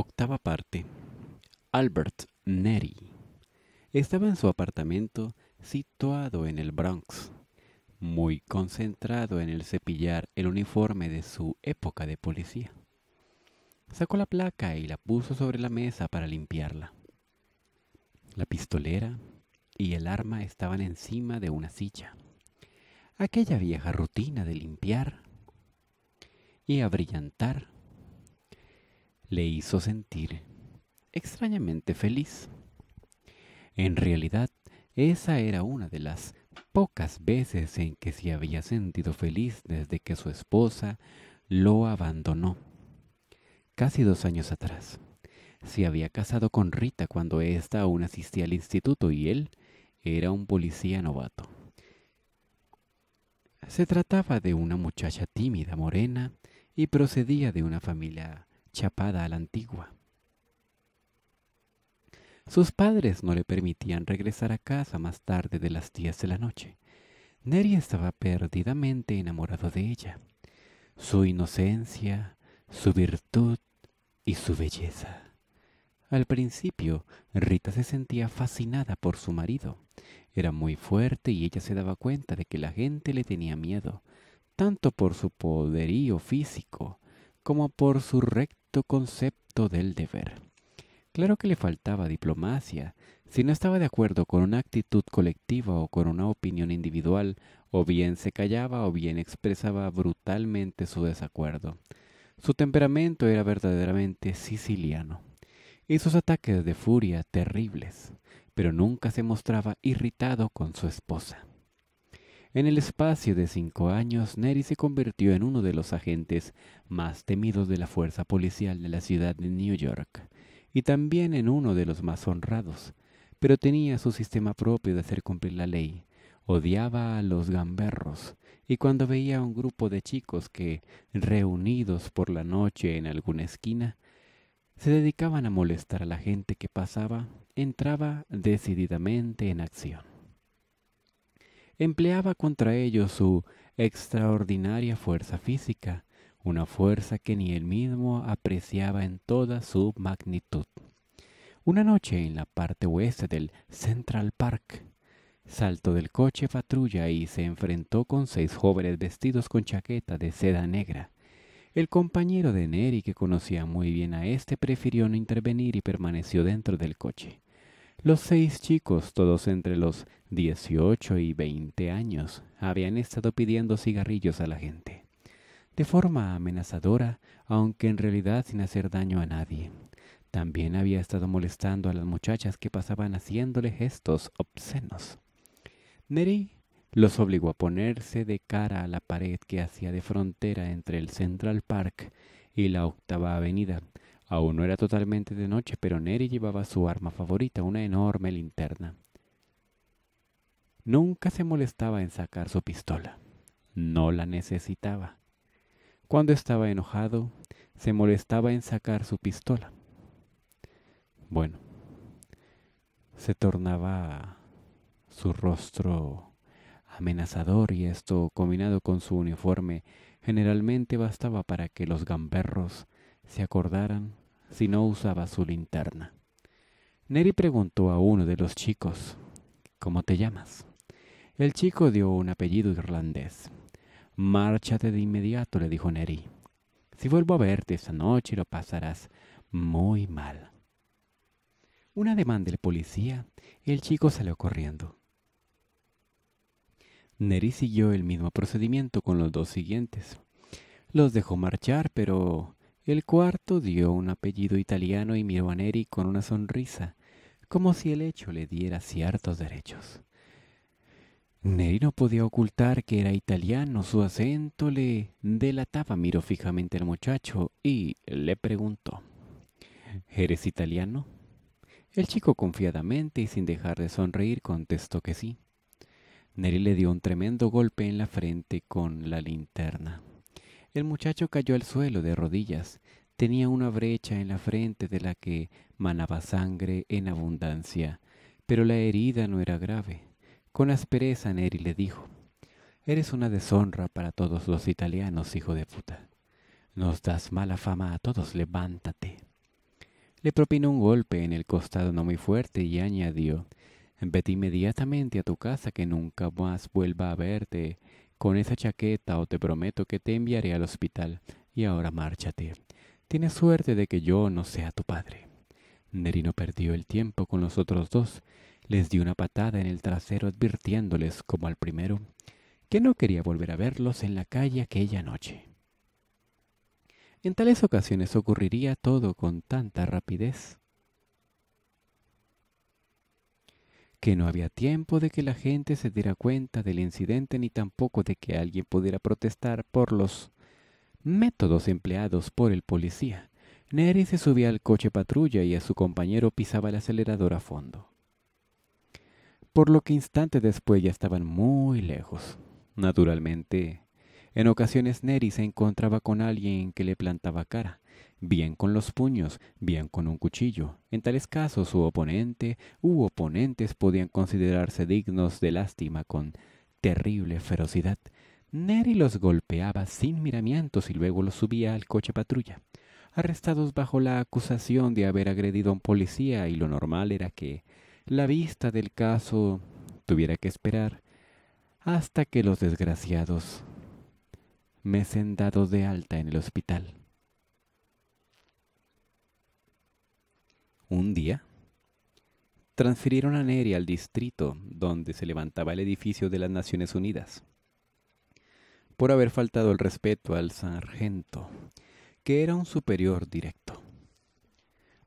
Octava parte. Albert Neri estaba en su apartamento situado en el Bronx, muy concentrado en el cepillar el uniforme de su época de policía. Sacó la placa y la puso sobre la mesa para limpiarla. La pistolera y el arma estaban encima de una silla. Aquella vieja rutina de limpiar y abrillantar le hizo sentir extrañamente feliz. En realidad, esa era una de las pocas veces en que se había sentido feliz desde que su esposa lo abandonó. Casi dos años atrás, se había casado con Rita cuando ésta aún asistía al instituto y él era un policía novato. Se trataba de una muchacha tímida, morena, y procedía de una familia chapada a la antigua. Sus padres no le permitían regresar a casa más tarde de las diez de la noche. Neri estaba perdidamente enamorado de ella, su inocencia, su virtud y su belleza. Al principio, Rita se sentía fascinada por su marido. Era muy fuerte y ella se daba cuenta de que la gente le tenía miedo, tanto por su poderío físico como por su recto concepto del deber. Claro que le faltaba diplomacia, si no estaba de acuerdo con una actitud colectiva o con una opinión individual, o bien se callaba o bien expresaba brutalmente su desacuerdo. Su temperamento era verdaderamente siciliano y sus ataques de furia terribles, pero nunca se mostraba irritado con su esposa. En el espacio de cinco años, Neri se convirtió en uno de los agentes más temidos de la fuerza policial de la ciudad de New York y también en uno de los más honrados, pero tenía su sistema propio de hacer cumplir la ley. Odiaba a los gamberros y cuando veía a un grupo de chicos que, reunidos por la noche en alguna esquina, se dedicaban a molestar a la gente que pasaba, entraba decididamente en acción empleaba contra ellos su extraordinaria fuerza física, una fuerza que ni él mismo apreciaba en toda su magnitud. Una noche en la parte oeste del Central Park, saltó del coche patrulla y se enfrentó con seis jóvenes vestidos con chaqueta de seda negra. El compañero de Neri, que conocía muy bien a este, prefirió no intervenir y permaneció dentro del coche. Los seis chicos, todos entre los dieciocho y veinte años, habían estado pidiendo cigarrillos a la gente, de forma amenazadora, aunque en realidad sin hacer daño a nadie. También había estado molestando a las muchachas que pasaban haciéndole gestos obscenos. Neri los obligó a ponerse de cara a la pared que hacía de frontera entre el Central Park y la Octava Avenida, Aún no era totalmente de noche, pero Neri llevaba su arma favorita, una enorme linterna. Nunca se molestaba en sacar su pistola. No la necesitaba. Cuando estaba enojado, se molestaba en sacar su pistola. Bueno, se tornaba su rostro amenazador y esto, combinado con su uniforme, generalmente bastaba para que los gamberros se acordaran si no usaba su linterna. Neri preguntó a uno de los chicos, ¿Cómo te llamas? El chico dio un apellido irlandés. Márchate de inmediato, le dijo Neri. Si vuelvo a verte esta noche lo pasarás muy mal. Una demanda del policía, el chico salió corriendo. Neri siguió el mismo procedimiento con los dos siguientes. Los dejó marchar, pero el cuarto dio un apellido italiano y miró a Neri con una sonrisa, como si el hecho le diera ciertos derechos. Neri no podía ocultar que era italiano, su acento le delataba, miró fijamente al muchacho y le preguntó, ¿Eres italiano? El chico confiadamente y sin dejar de sonreír contestó que sí. Neri le dio un tremendo golpe en la frente con la linterna. El muchacho cayó al suelo de rodillas. Tenía una brecha en la frente de la que manaba sangre en abundancia, pero la herida no era grave. Con aspereza Neri le dijo, Eres una deshonra para todos los italianos, hijo de puta. Nos das mala fama a todos, levántate. Le propinó un golpe en el costado no muy fuerte y añadió, Vete inmediatamente a tu casa que nunca más vuelva a verte con esa chaqueta o te prometo que te enviaré al hospital y ahora márchate. Tienes suerte de que yo no sea tu padre. Nerino perdió el tiempo con los otros dos. Les dio una patada en el trasero advirtiéndoles, como al primero, que no quería volver a verlos en la calle aquella noche. En tales ocasiones ocurriría todo con tanta rapidez que no había tiempo de que la gente se diera cuenta del incidente ni tampoco de que alguien pudiera protestar por los métodos empleados por el policía. Neri se subía al coche patrulla y a su compañero pisaba el acelerador a fondo. Por lo que instante después ya estaban muy lejos. Naturalmente, en ocasiones Neri se encontraba con alguien que le plantaba cara, bien con los puños, bien con un cuchillo. En tales casos su oponente u oponentes podían considerarse dignos de lástima con terrible ferocidad. Neri los golpeaba sin miramientos y luego los subía al coche patrulla. Arrestados bajo la acusación de haber agredido a un policía y lo normal era que la vista del caso tuviera que esperar hasta que los desgraciados me sentado dado de alta en el hospital. Un día, transfirieron a Neri al distrito donde se levantaba el edificio de las Naciones Unidas, por haber faltado el respeto al sargento, que era un superior directo.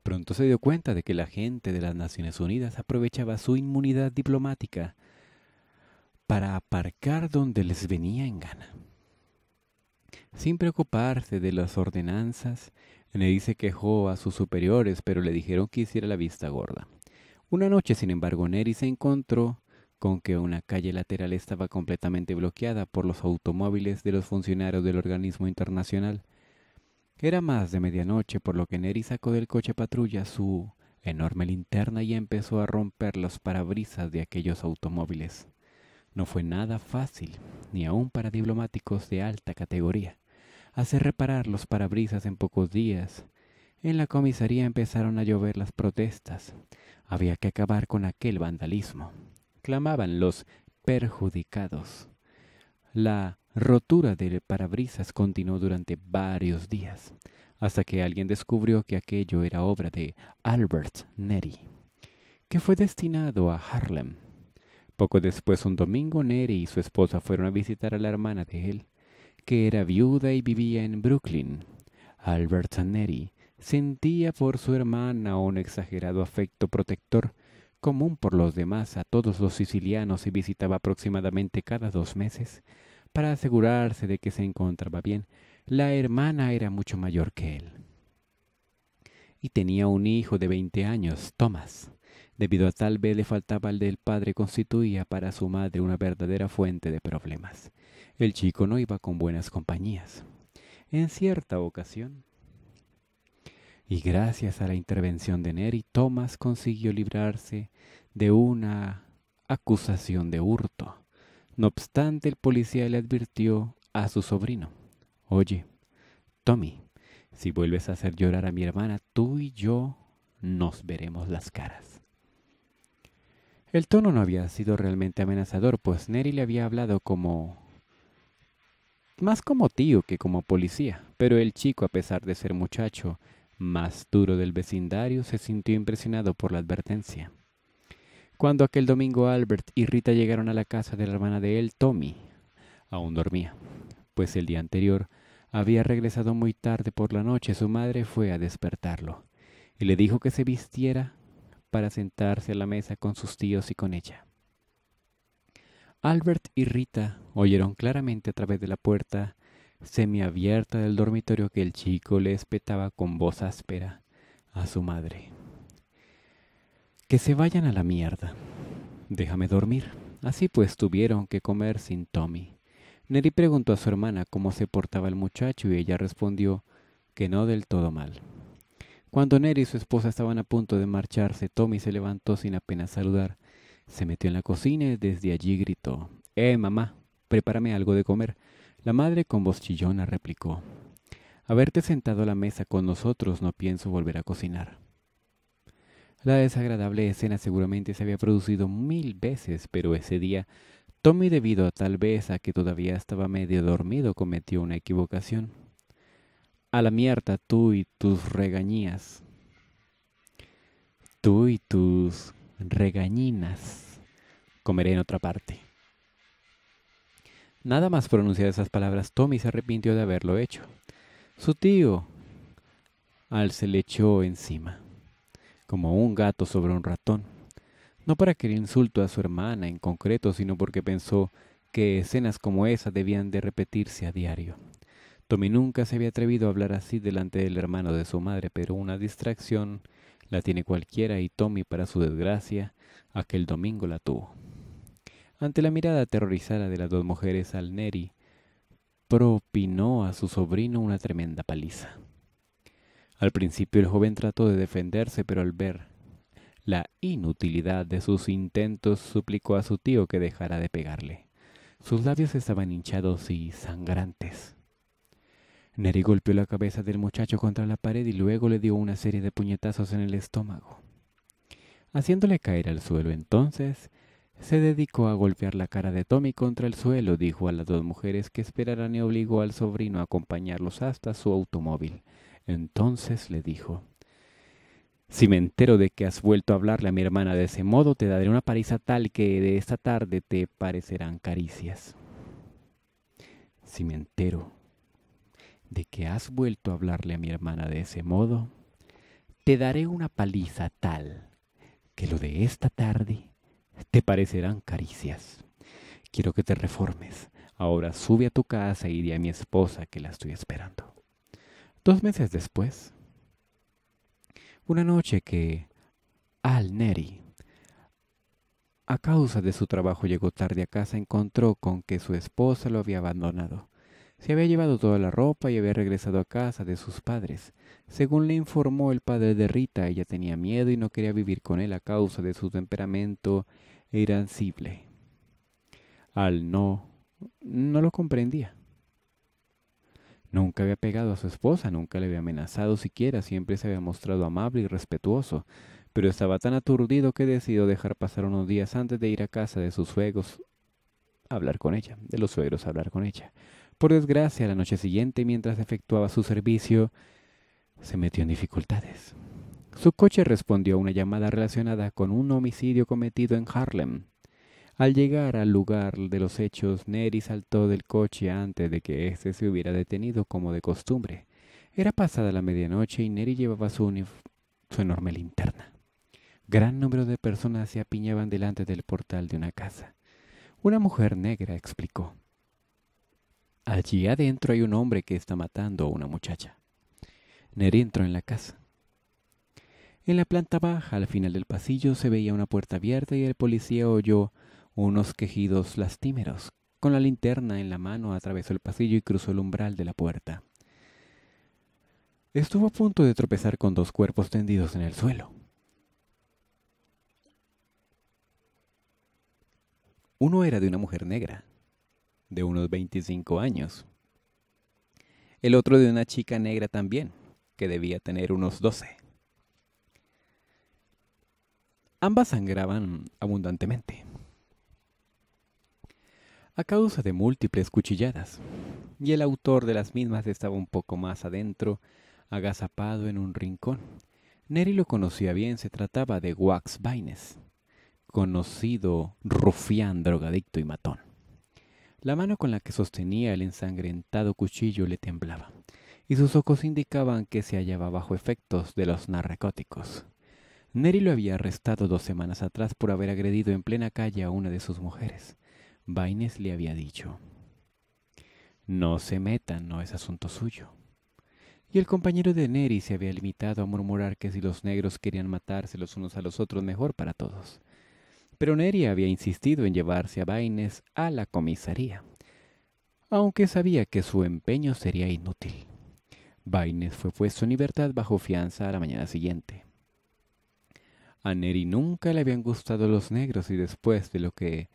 Pronto se dio cuenta de que la gente de las Naciones Unidas aprovechaba su inmunidad diplomática para aparcar donde les venía en gana. Sin preocuparse de las ordenanzas, Neri se quejó a sus superiores, pero le dijeron que hiciera la vista gorda. Una noche, sin embargo, Neri se encontró con que una calle lateral estaba completamente bloqueada por los automóviles de los funcionarios del organismo internacional. Era más de medianoche, por lo que Neri sacó del coche patrulla su enorme linterna y empezó a romper los parabrisas de aquellos automóviles. No fue nada fácil, ni aun para diplomáticos de alta categoría hacer reparar los parabrisas en pocos días. En la comisaría empezaron a llover las protestas. Había que acabar con aquel vandalismo. Clamaban los perjudicados. La rotura de parabrisas continuó durante varios días, hasta que alguien descubrió que aquello era obra de Albert Neri, que fue destinado a Harlem. Poco después, un domingo, Neri y su esposa fueron a visitar a la hermana de él que era viuda y vivía en Brooklyn. Albert Neri sentía por su hermana un exagerado afecto protector, común por los demás a todos los sicilianos y visitaba aproximadamente cada dos meses para asegurarse de que se encontraba bien. La hermana era mucho mayor que él. Y tenía un hijo de veinte años, Thomas. Debido a tal vez le faltaba el del padre, constituía para su madre una verdadera fuente de problemas. El chico no iba con buenas compañías. En cierta ocasión, y gracias a la intervención de Neri, Thomas consiguió librarse de una acusación de hurto. No obstante, el policía le advirtió a su sobrino, Oye, Tommy, si vuelves a hacer llorar a mi hermana, tú y yo nos veremos las caras. El tono no había sido realmente amenazador, pues Neri le había hablado como más como tío que como policía, pero el chico, a pesar de ser muchacho más duro del vecindario, se sintió impresionado por la advertencia. Cuando aquel domingo Albert y Rita llegaron a la casa de la hermana de él, Tommy aún dormía, pues el día anterior había regresado muy tarde por la noche. Su madre fue a despertarlo y le dijo que se vistiera para sentarse a la mesa con sus tíos y con ella. Albert y Rita oyeron claramente a través de la puerta semiabierta del dormitorio que el chico le espetaba con voz áspera a su madre. Que se vayan a la mierda. Déjame dormir. Así pues tuvieron que comer sin Tommy. Neri preguntó a su hermana cómo se portaba el muchacho y ella respondió que no del todo mal. Cuando Neri y su esposa estaban a punto de marcharse, Tommy se levantó sin apenas saludar se metió en la cocina y desde allí gritó, Eh, mamá, prepárame algo de comer. La madre con voz chillona replicó, Haberte sentado a la mesa con nosotros no pienso volver a cocinar. La desagradable escena seguramente se había producido mil veces, pero ese día Tommy, debido a tal vez a que todavía estaba medio dormido, cometió una equivocación. A la mierda tú y tus regañías. Tú y tus regañinas. Comeré en otra parte. Nada más pronunciar esas palabras, Tommy se arrepintió de haberlo hecho. Su tío Al se le echó encima, como un gato sobre un ratón. No para querer insulto a su hermana en concreto, sino porque pensó que escenas como esa debían de repetirse a diario. Tommy nunca se había atrevido a hablar así delante del hermano de su madre, pero una distracción la tiene cualquiera y Tommy, para su desgracia, aquel domingo la tuvo. Ante la mirada aterrorizada de las dos mujeres, Alneri propinó a su sobrino una tremenda paliza. Al principio el joven trató de defenderse, pero al ver la inutilidad de sus intentos, suplicó a su tío que dejara de pegarle. Sus labios estaban hinchados y sangrantes. Neri golpeó la cabeza del muchacho contra la pared y luego le dio una serie de puñetazos en el estómago. Haciéndole caer al suelo entonces, se dedicó a golpear la cara de Tommy contra el suelo, dijo a las dos mujeres que esperaran y obligó al sobrino a acompañarlos hasta su automóvil. Entonces le dijo, Si me entero de que has vuelto a hablarle a mi hermana de ese modo, te daré una paliza tal que de esta tarde te parecerán caricias. Si me entero, de que has vuelto a hablarle a mi hermana de ese modo, te daré una paliza tal que lo de esta tarde te parecerán caricias. Quiero que te reformes. Ahora sube a tu casa y di a mi esposa que la estoy esperando. Dos meses después, una noche que Al Neri, a causa de su trabajo, llegó tarde a casa, encontró con que su esposa lo había abandonado. Se había llevado toda la ropa y había regresado a casa de sus padres. Según le informó el padre de Rita, ella tenía miedo y no quería vivir con él a causa de su temperamento irascible. Al no, no lo comprendía. Nunca había pegado a su esposa, nunca le había amenazado siquiera, siempre se había mostrado amable y respetuoso, pero estaba tan aturdido que decidió dejar pasar unos días antes de ir a casa de sus suegros a hablar con ella, de los suegros a hablar con ella. Por desgracia, la noche siguiente, mientras efectuaba su servicio, se metió en dificultades. Su coche respondió a una llamada relacionada con un homicidio cometido en Harlem. Al llegar al lugar de los hechos, Neri saltó del coche antes de que éste se hubiera detenido como de costumbre. Era pasada la medianoche y Neri llevaba su enorme linterna. Gran número de personas se apiñaban delante del portal de una casa. Una mujer negra explicó. Allí adentro hay un hombre que está matando a una muchacha. Neri entró en la casa. En la planta baja, al final del pasillo, se veía una puerta abierta y el policía oyó unos quejidos lastimeros. Con la linterna en la mano atravesó el pasillo y cruzó el umbral de la puerta. Estuvo a punto de tropezar con dos cuerpos tendidos en el suelo. Uno era de una mujer negra, de unos 25 años. El otro de una chica negra también, que debía tener unos 12. Ambas sangraban abundantemente, a causa de múltiples cuchilladas, y el autor de las mismas estaba un poco más adentro, agazapado en un rincón. Neri lo conocía bien, se trataba de Wax Baines, conocido rufián drogadicto y matón. La mano con la que sostenía el ensangrentado cuchillo le temblaba, y sus ojos indicaban que se hallaba bajo efectos de los narcóticos. Neri lo había arrestado dos semanas atrás por haber agredido en plena calle a una de sus mujeres. Baines le había dicho, No se metan, no es asunto suyo. Y el compañero de Neri se había limitado a murmurar que si los negros querían matarse los unos a los otros, mejor para todos pero Neri había insistido en llevarse a Baines a la comisaría, aunque sabía que su empeño sería inútil. Baines fue puesto en libertad bajo fianza a la mañana siguiente. A Neri nunca le habían gustado los negros y después de lo que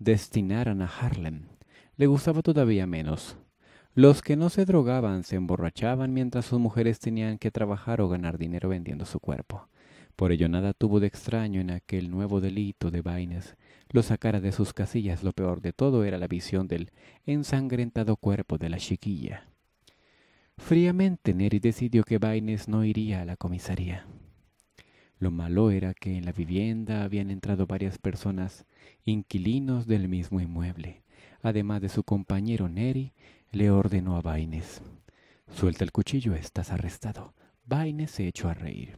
destinaran a Harlem, le gustaba todavía menos. Los que no se drogaban se emborrachaban mientras sus mujeres tenían que trabajar o ganar dinero vendiendo su cuerpo. Por ello nada tuvo de extraño en aquel nuevo delito de Baines Lo sacara de sus casillas, lo peor de todo era la visión del ensangrentado cuerpo de la chiquilla. Fríamente Neri decidió que Baines no iría a la comisaría. Lo malo era que en la vivienda habían entrado varias personas, inquilinos del mismo inmueble. Además de su compañero Neri, le ordenó a Baines. Suelta el cuchillo, estás arrestado. Baines se echó a reír.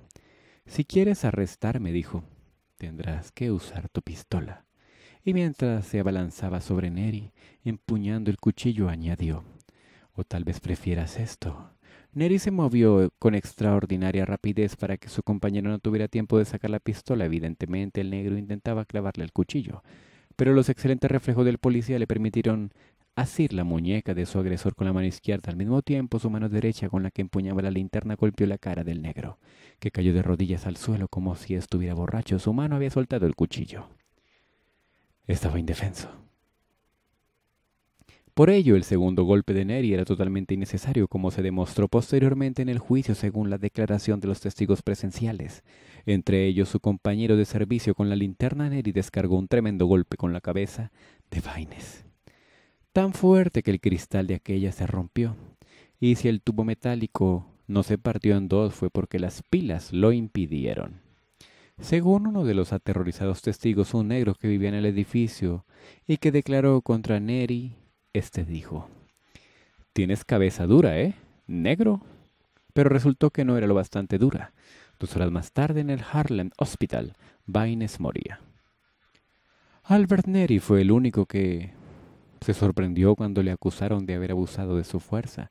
Si quieres arrestarme, dijo, tendrás que usar tu pistola. Y mientras se abalanzaba sobre Neri, empuñando el cuchillo, añadió, o tal vez prefieras esto. Neri se movió con extraordinaria rapidez para que su compañero no tuviera tiempo de sacar la pistola. Evidentemente el negro intentaba clavarle el cuchillo, pero los excelentes reflejos del policía le permitieron Asir, la muñeca de su agresor con la mano izquierda, al mismo tiempo su mano derecha con la que empuñaba la linterna golpeó la cara del negro, que cayó de rodillas al suelo como si estuviera borracho. Su mano había soltado el cuchillo. Estaba indefenso. Por ello, el segundo golpe de Neri era totalmente innecesario, como se demostró posteriormente en el juicio según la declaración de los testigos presenciales. Entre ellos, su compañero de servicio con la linterna Neri descargó un tremendo golpe con la cabeza de Vaines tan fuerte que el cristal de aquella se rompió. Y si el tubo metálico no se partió en dos fue porque las pilas lo impidieron. Según uno de los aterrorizados testigos, un negro que vivía en el edificio y que declaró contra Neri, este dijo: Tienes cabeza dura, ¿eh? Negro. Pero resultó que no era lo bastante dura. Dos horas más tarde, en el Harlem Hospital, Baines moría. Albert Neri fue el único que se sorprendió cuando le acusaron de haber abusado de su fuerza.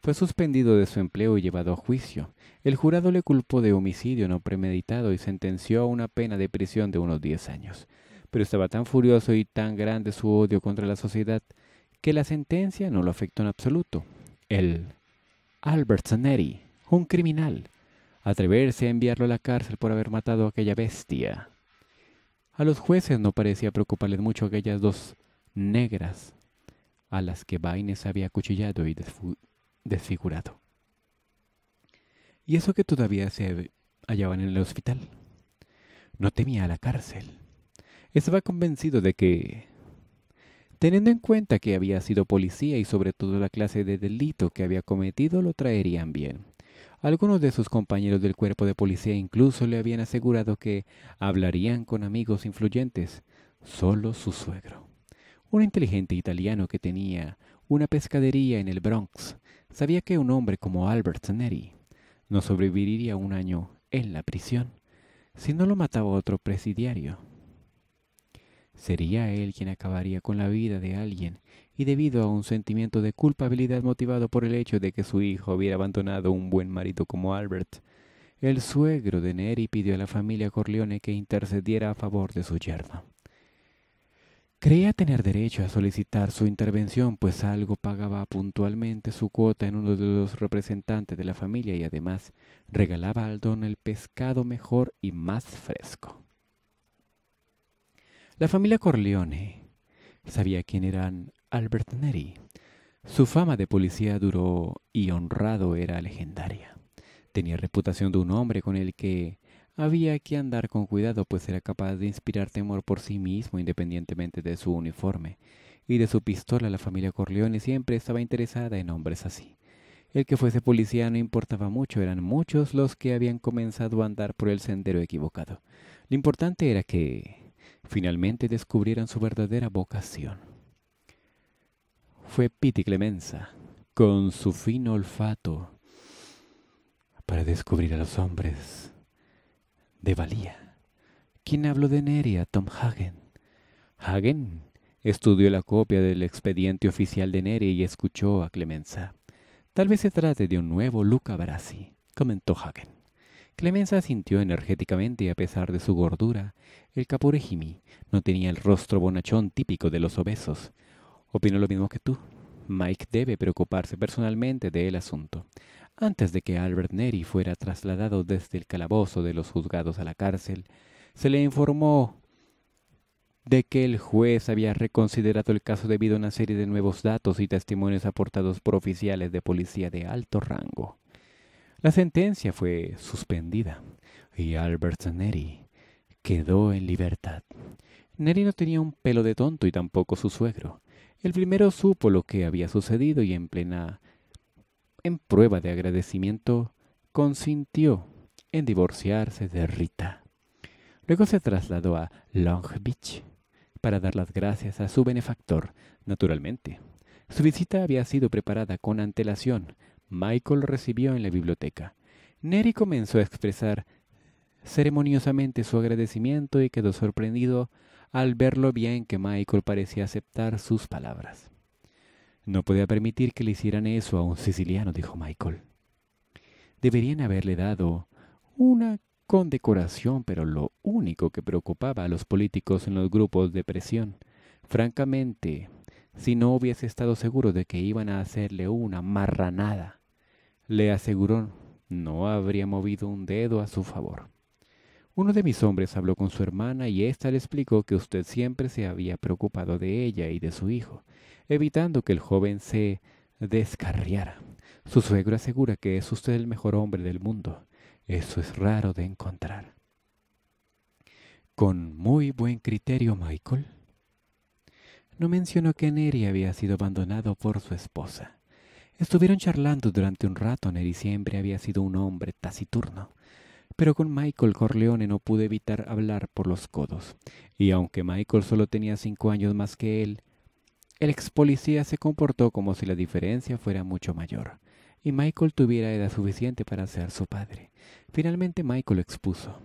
Fue suspendido de su empleo y llevado a juicio. El jurado le culpó de homicidio no premeditado y sentenció a una pena de prisión de unos 10 años. Pero estaba tan furioso y tan grande su odio contra la sociedad que la sentencia no lo afectó en absoluto. El Albert Zanetti, un criminal, atreverse a enviarlo a la cárcel por haber matado a aquella bestia. A los jueces no parecía preocuparles mucho aquellas dos negras a las que Baines había acuchillado y desfigurado. Y eso que todavía se hallaban en el hospital. No temía la cárcel. Estaba convencido de que, teniendo en cuenta que había sido policía y sobre todo la clase de delito que había cometido, lo traerían bien. Algunos de sus compañeros del cuerpo de policía incluso le habían asegurado que hablarían con amigos influyentes, solo su suegro. Un inteligente italiano que tenía una pescadería en el Bronx sabía que un hombre como Albert Neri no sobreviviría un año en la prisión si no lo mataba otro presidiario. Sería él quien acabaría con la vida de alguien y debido a un sentimiento de culpabilidad motivado por el hecho de que su hijo hubiera abandonado un buen marido como Albert, el suegro de Neri pidió a la familia Corleone que intercediera a favor de su yerno. Creía tener derecho a solicitar su intervención, pues algo pagaba puntualmente su cuota en uno de los representantes de la familia y además regalaba al don el pescado mejor y más fresco. La familia Corleone sabía quién eran Albert Neri. Su fama de policía duró y honrado era legendaria. Tenía reputación de un hombre con el que había que andar con cuidado, pues era capaz de inspirar temor por sí mismo independientemente de su uniforme. Y de su pistola la familia Corleone siempre estaba interesada en hombres así. El que fuese policía no importaba mucho, eran muchos los que habían comenzado a andar por el sendero equivocado. Lo importante era que finalmente descubrieran su verdadera vocación. Fue Piti Clemenza, con su fino olfato, para descubrir a los hombres de valía. ¿Quién habló de Neria? Tom Hagen. Hagen estudió la copia del expediente oficial de Neria y escuchó a Clemenza. Tal vez se trate de un nuevo Luca Brasi, comentó Hagen. Clemenza sintió energéticamente a pesar de su gordura. El caporejimi no tenía el rostro bonachón típico de los obesos. Opino lo mismo que tú. Mike debe preocuparse personalmente del asunto. Antes de que Albert Neri fuera trasladado desde el calabozo de los juzgados a la cárcel, se le informó de que el juez había reconsiderado el caso debido a una serie de nuevos datos y testimonios aportados por oficiales de policía de alto rango. La sentencia fue suspendida y Albert Neri quedó en libertad. Neri no tenía un pelo de tonto y tampoco su suegro. El primero supo lo que había sucedido y en plena en prueba de agradecimiento, consintió en divorciarse de Rita. Luego se trasladó a Long Beach para dar las gracias a su benefactor, naturalmente. Su visita había sido preparada con antelación. Michael recibió en la biblioteca. Neri comenzó a expresar ceremoniosamente su agradecimiento y quedó sorprendido al ver lo bien que Michael parecía aceptar sus palabras. No podía permitir que le hicieran eso a un siciliano, dijo Michael. Deberían haberle dado una condecoración, pero lo único que preocupaba a los políticos en los grupos de presión, francamente, si no hubiese estado seguro de que iban a hacerle una marranada, le aseguró, no habría movido un dedo a su favor. Uno de mis hombres habló con su hermana y ésta le explicó que usted siempre se había preocupado de ella y de su hijo, evitando que el joven se descarriara. Su suegro asegura que es usted el mejor hombre del mundo. Eso es raro de encontrar. Con muy buen criterio, Michael. No mencionó que Neri había sido abandonado por su esposa. Estuvieron charlando durante un rato. Neri siempre había sido un hombre taciturno. Pero con Michael Corleone no pude evitar hablar por los codos. Y aunque Michael solo tenía cinco años más que él, el ex policía se comportó como si la diferencia fuera mucho mayor y Michael tuviera edad suficiente para ser su padre. Finalmente Michael lo expuso.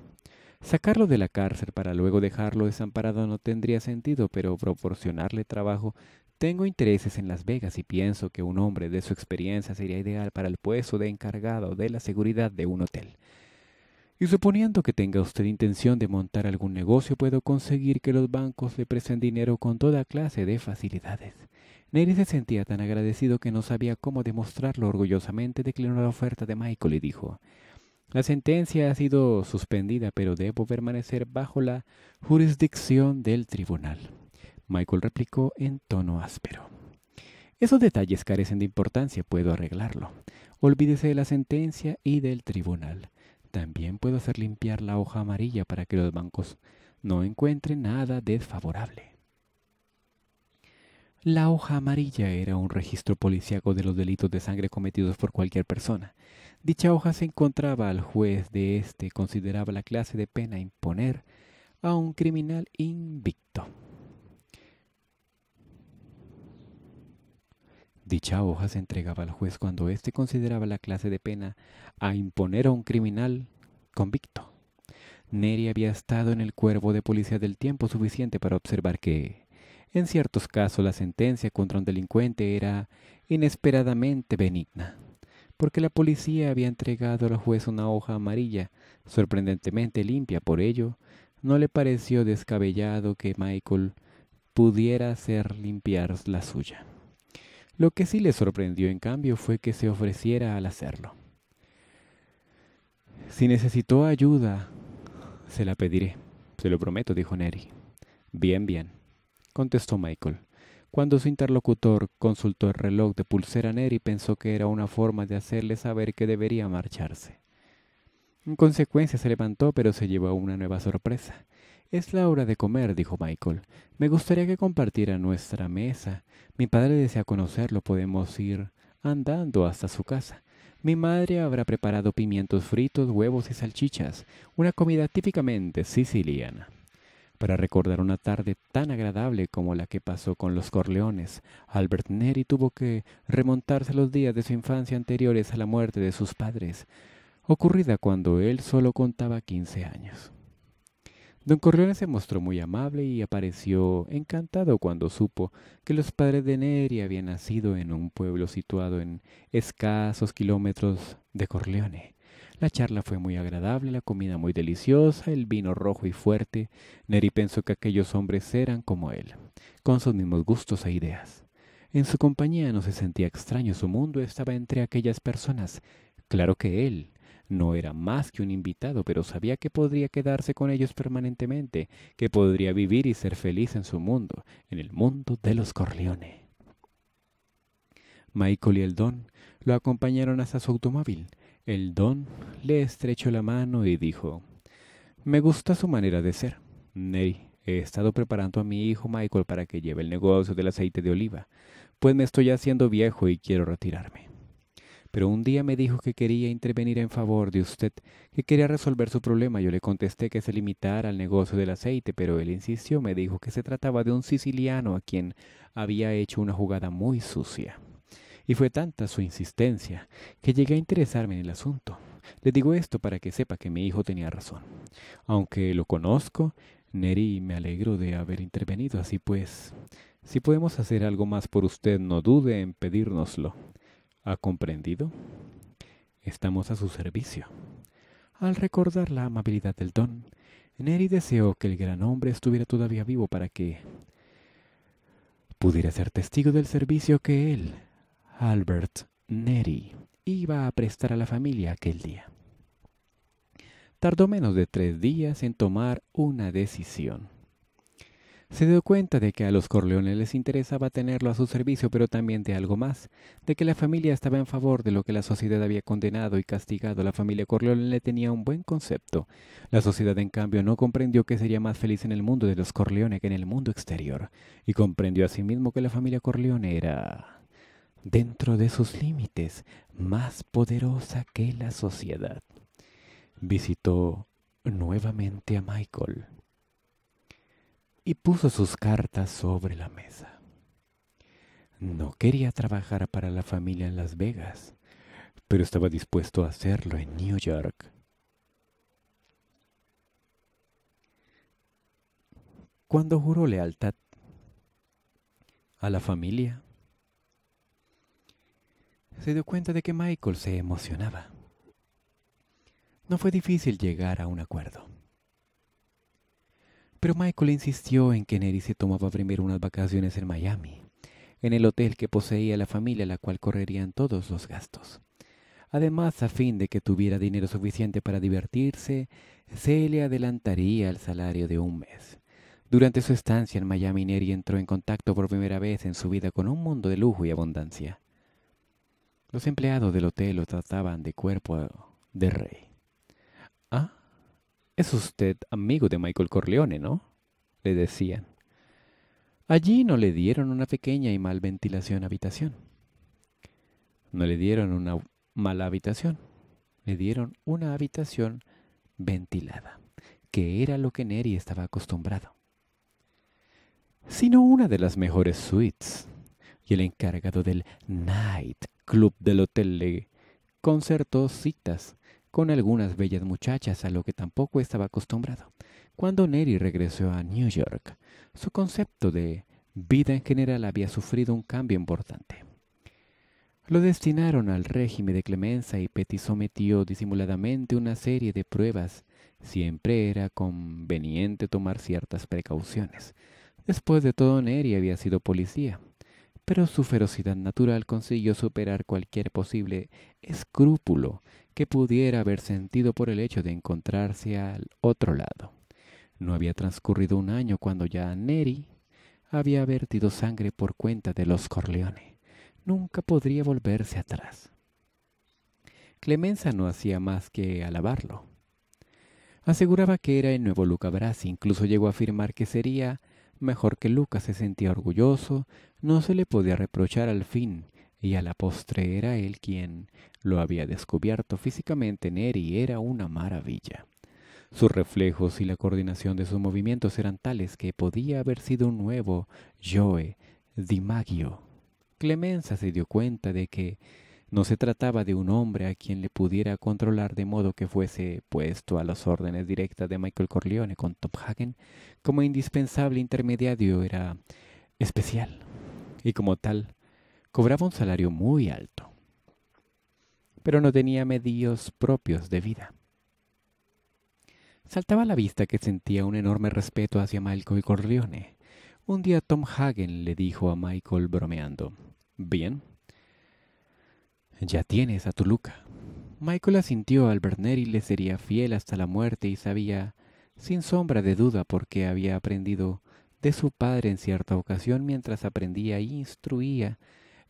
Sacarlo de la cárcel para luego dejarlo desamparado no tendría sentido, pero proporcionarle trabajo. Tengo intereses en Las Vegas y pienso que un hombre de su experiencia sería ideal para el puesto de encargado de la seguridad de un hotel. Y suponiendo que tenga usted intención de montar algún negocio, puedo conseguir que los bancos le presten dinero con toda clase de facilidades. Neri se sentía tan agradecido que no sabía cómo demostrarlo orgullosamente, declinó la oferta de Michael y dijo, la sentencia ha sido suspendida, pero debo permanecer bajo la jurisdicción del tribunal. Michael replicó en tono áspero. Esos detalles carecen de importancia, puedo arreglarlo. Olvídese de la sentencia y del tribunal. También puedo hacer limpiar la hoja amarilla para que los bancos no encuentren nada desfavorable. La hoja amarilla era un registro policíaco de los delitos de sangre cometidos por cualquier persona. Dicha hoja se encontraba al juez de este consideraba la clase de pena imponer a un criminal invicto. Dicha hoja se entregaba al juez cuando éste consideraba la clase de pena a imponer a un criminal convicto. Neri había estado en el cuervo de policía del tiempo suficiente para observar que, en ciertos casos, la sentencia contra un delincuente era inesperadamente benigna, porque la policía había entregado al juez una hoja amarilla, sorprendentemente limpia. Por ello, no le pareció descabellado que Michael pudiera hacer limpiar la suya. Lo que sí le sorprendió en cambio fue que se ofreciera al hacerlo. Si necesitó ayuda, se la pediré, se lo prometo, dijo Neri. Bien, bien, contestó Michael. Cuando su interlocutor consultó el reloj de pulsera Neri pensó que era una forma de hacerle saber que debería marcharse. En consecuencia se levantó pero se llevó una nueva sorpresa. Es la hora de comer, dijo Michael. Me gustaría que compartiera nuestra mesa. Mi padre desea conocerlo. Podemos ir andando hasta su casa. Mi madre habrá preparado pimientos fritos, huevos y salchichas, una comida típicamente siciliana. Para recordar una tarde tan agradable como la que pasó con los Corleones, Albert Neri tuvo que remontarse los días de su infancia anteriores a la muerte de sus padres, ocurrida cuando él solo contaba quince años. Don Corleone se mostró muy amable y apareció encantado cuando supo que los padres de Neri habían nacido en un pueblo situado en escasos kilómetros de Corleone. La charla fue muy agradable, la comida muy deliciosa, el vino rojo y fuerte. Neri pensó que aquellos hombres eran como él, con sus mismos gustos e ideas. En su compañía no se sentía extraño, su mundo estaba entre aquellas personas. Claro que él no era más que un invitado, pero sabía que podría quedarse con ellos permanentemente, que podría vivir y ser feliz en su mundo, en el mundo de los Corleone. Michael y el Don lo acompañaron hasta su automóvil. El Don le estrechó la mano y dijo, Me gusta su manera de ser. Neri, he estado preparando a mi hijo Michael para que lleve el negocio del aceite de oliva, pues me estoy haciendo viejo y quiero retirarme pero un día me dijo que quería intervenir en favor de usted, que quería resolver su problema. Yo le contesté que se limitara al negocio del aceite, pero él insistió, me dijo que se trataba de un siciliano a quien había hecho una jugada muy sucia. Y fue tanta su insistencia que llegué a interesarme en el asunto. Le digo esto para que sepa que mi hijo tenía razón. Aunque lo conozco, Neri, me alegro de haber intervenido. Así pues, si podemos hacer algo más por usted, no dude en pedírnoslo. ¿Ha comprendido? Estamos a su servicio. Al recordar la amabilidad del don, Neri deseó que el gran hombre estuviera todavía vivo para que pudiera ser testigo del servicio que él, Albert Neri, iba a prestar a la familia aquel día. Tardó menos de tres días en tomar una decisión. Se dio cuenta de que a los Corleones les interesaba tenerlo a su servicio, pero también de algo más, de que la familia estaba en favor de lo que la sociedad había condenado y castigado. La familia Corleone le tenía un buen concepto. La sociedad, en cambio, no comprendió que sería más feliz en el mundo de los Corleones que en el mundo exterior, y comprendió asimismo sí que la familia Corleone era, dentro de sus límites, más poderosa que la sociedad. Visitó nuevamente a Michael y puso sus cartas sobre la mesa. No quería trabajar para la familia en Las Vegas, pero estaba dispuesto a hacerlo en New York. Cuando juró lealtad a la familia, se dio cuenta de que Michael se emocionaba. No fue difícil llegar a un acuerdo. Pero Michael insistió en que Neri se tomaba primero unas vacaciones en Miami, en el hotel que poseía la familia la cual correrían todos los gastos. Además, a fin de que tuviera dinero suficiente para divertirse, se le adelantaría el salario de un mes. Durante su estancia en Miami, Neri entró en contacto por primera vez en su vida con un mundo de lujo y abundancia. Los empleados del hotel lo trataban de cuerpo de rey. ¿Ah? Es usted amigo de Michael Corleone, ¿no? le decían. Allí no le dieron una pequeña y mal ventilación habitación. No le dieron una mala habitación. Le dieron una habitación ventilada, que era lo que Neri estaba acostumbrado. Sino una de las mejores suites. Y el encargado del Night Club del hotel le concertó citas con algunas bellas muchachas a lo que tampoco estaba acostumbrado. Cuando Neri regresó a New York, su concepto de vida en general había sufrido un cambio importante. Lo destinaron al régimen de clemencia y Petty sometió disimuladamente una serie de pruebas. Siempre era conveniente tomar ciertas precauciones. Después de todo, Neri había sido policía, pero su ferocidad natural consiguió superar cualquier posible escrúpulo que pudiera haber sentido por el hecho de encontrarse al otro lado. No había transcurrido un año cuando ya Neri había vertido sangre por cuenta de los Corleone. Nunca podría volverse atrás. Clemenza no hacía más que alabarlo. Aseguraba que era el nuevo Luca Brasi, incluso llegó a afirmar que sería mejor que Luca se sentía orgulloso, no se le podía reprochar al fin, y a la postre era él quien lo había descubierto físicamente en él y era una maravilla. Sus reflejos y la coordinación de sus movimientos eran tales que podía haber sido un nuevo Joe Dimaggio. Clemenza se dio cuenta de que no se trataba de un hombre a quien le pudiera controlar de modo que fuese puesto a las órdenes directas de Michael Corleone con Tom Hagen como indispensable intermediario era especial y como tal cobraba un salario muy alto pero no tenía medios propios de vida. Saltaba a la vista que sentía un enorme respeto hacia Michael Corleone. Un día Tom Hagen le dijo a Michael bromeando, Bien, ya tienes a tu Luca. Michael asintió al y le sería fiel hasta la muerte y sabía, sin sombra de duda, porque había aprendido de su padre en cierta ocasión mientras aprendía e instruía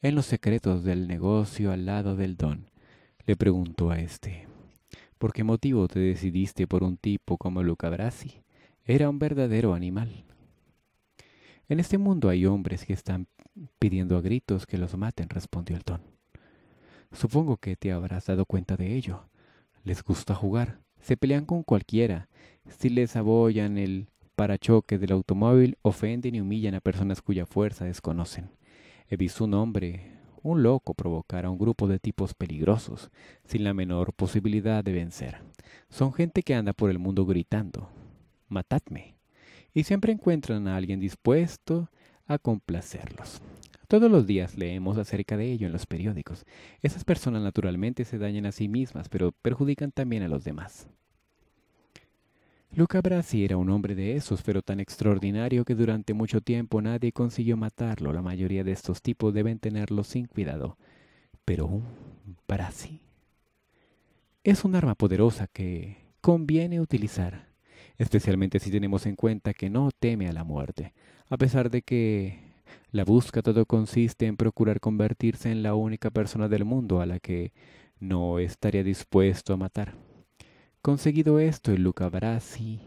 en los secretos del negocio al lado del don, le preguntó a este. ¿Por qué motivo te decidiste por un tipo como Luca Brasi? Era un verdadero animal. En este mundo hay hombres que están pidiendo a gritos que los maten, respondió el ton Supongo que te habrás dado cuenta de ello. Les gusta jugar, se pelean con cualquiera. Si les abollan el parachoque del automóvil, ofenden y humillan a personas cuya fuerza desconocen. He visto un hombre un loco provocará a un grupo de tipos peligrosos, sin la menor posibilidad de vencer. Son gente que anda por el mundo gritando, matadme. Y siempre encuentran a alguien dispuesto a complacerlos. Todos los días leemos acerca de ello en los periódicos. Esas personas naturalmente se dañan a sí mismas, pero perjudican también a los demás. Luca Brasi era un hombre de esos, pero tan extraordinario que durante mucho tiempo nadie consiguió matarlo. La mayoría de estos tipos deben tenerlo sin cuidado. Pero un Brasi es un arma poderosa que conviene utilizar, especialmente si tenemos en cuenta que no teme a la muerte, a pesar de que la busca todo consiste en procurar convertirse en la única persona del mundo a la que no estaría dispuesto a matar. Conseguido esto, el Luca Brasi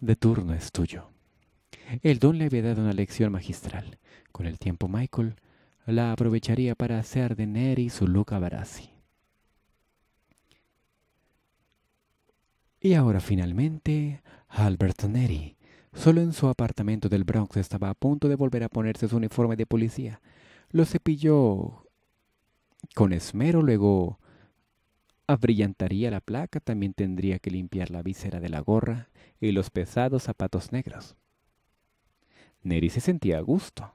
de turno es tuyo. El don le había dado una lección magistral. Con el tiempo, Michael la aprovecharía para hacer de Neri su Luca Barassi. Y ahora finalmente, Albert Neri, solo en su apartamento del Bronx, estaba a punto de volver a ponerse su uniforme de policía. Lo cepilló con esmero, luego abrillantaría la placa, también tendría que limpiar la víscera de la gorra y los pesados zapatos negros. Neri se sentía a gusto.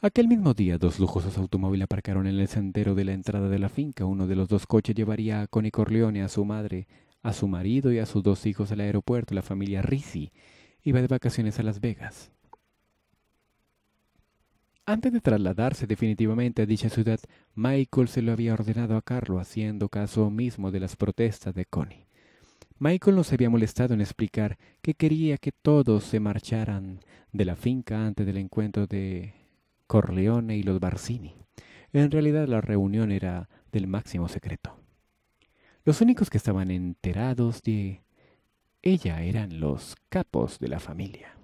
Aquel mismo día, dos lujosos automóviles aparcaron en el sendero de la entrada de la finca. Uno de los dos coches llevaría a Connie Corleone, a su madre, a su marido y a sus dos hijos al aeropuerto. La familia Risi iba de vacaciones a Las Vegas. Antes de trasladarse definitivamente a dicha ciudad, Michael se lo había ordenado a Carlo haciendo caso mismo de las protestas de Connie. Michael no se había molestado en explicar que quería que todos se marcharan de la finca antes del encuentro de Corleone y los Barcini. En realidad la reunión era del máximo secreto. Los únicos que estaban enterados de ella eran los capos de la familia.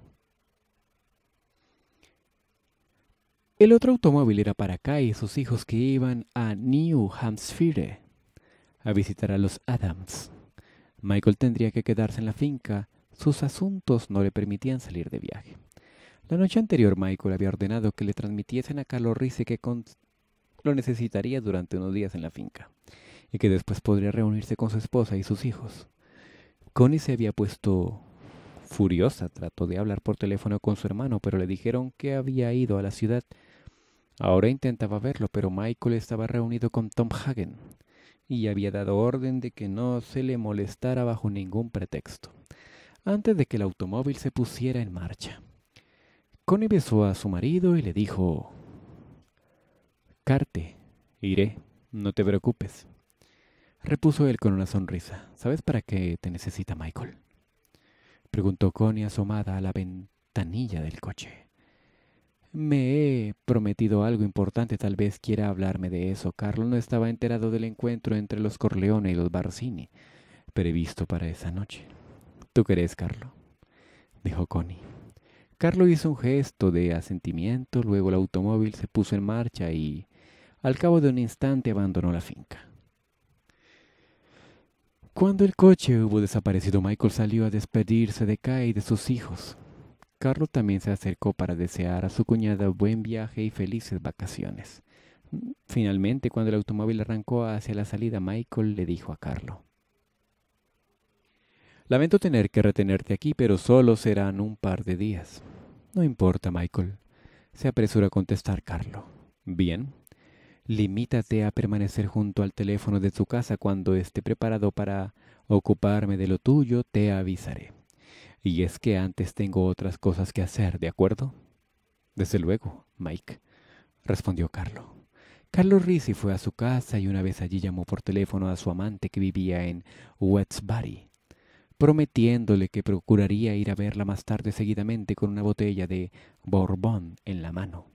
El otro automóvil era para acá y sus hijos que iban a New Hampshire a visitar a los Adams. Michael tendría que quedarse en la finca, sus asuntos no le permitían salir de viaje. La noche anterior Michael había ordenado que le transmitiesen a Carlos Rice que lo necesitaría durante unos días en la finca y que después podría reunirse con su esposa y sus hijos. Connie se había puesto furiosa, trató de hablar por teléfono con su hermano, pero le dijeron que había ido a la ciudad Ahora intentaba verlo, pero Michael estaba reunido con Tom Hagen y había dado orden de que no se le molestara bajo ningún pretexto, antes de que el automóvil se pusiera en marcha. Connie besó a su marido y le dijo, Carte, iré, no te preocupes. Repuso él con una sonrisa. ¿Sabes para qué te necesita Michael? Preguntó Connie asomada a la ventanilla del coche. Me he prometido algo importante, tal vez quiera hablarme de eso. Carlos no estaba enterado del encuentro entre los Corleone y los Barcini, previsto para esa noche. ¿Tú querés, Carlo? dijo Connie. Carlo hizo un gesto de asentimiento, luego el automóvil se puso en marcha y, al cabo de un instante, abandonó la finca. Cuando el coche hubo desaparecido, Michael salió a despedirse de Kay y de sus hijos. Carlos también se acercó para desear a su cuñada buen viaje y felices vacaciones. Mm, finalmente, cuando el automóvil arrancó hacia la salida, Michael le dijo a Carlos. Lamento tener que retenerte aquí, pero solo serán un par de días. No importa, Michael. Se apresura a contestar Carlo. Bien. Limítate a permanecer junto al teléfono de tu casa cuando esté preparado para ocuparme de lo tuyo, te avisaré. Y es que antes tengo otras cosas que hacer, ¿de acuerdo? Desde luego, Mike, respondió Carlo. Carlo Risi fue a su casa y una vez allí llamó por teléfono a su amante que vivía en Westbury, prometiéndole que procuraría ir a verla más tarde seguidamente con una botella de Bourbon en la mano.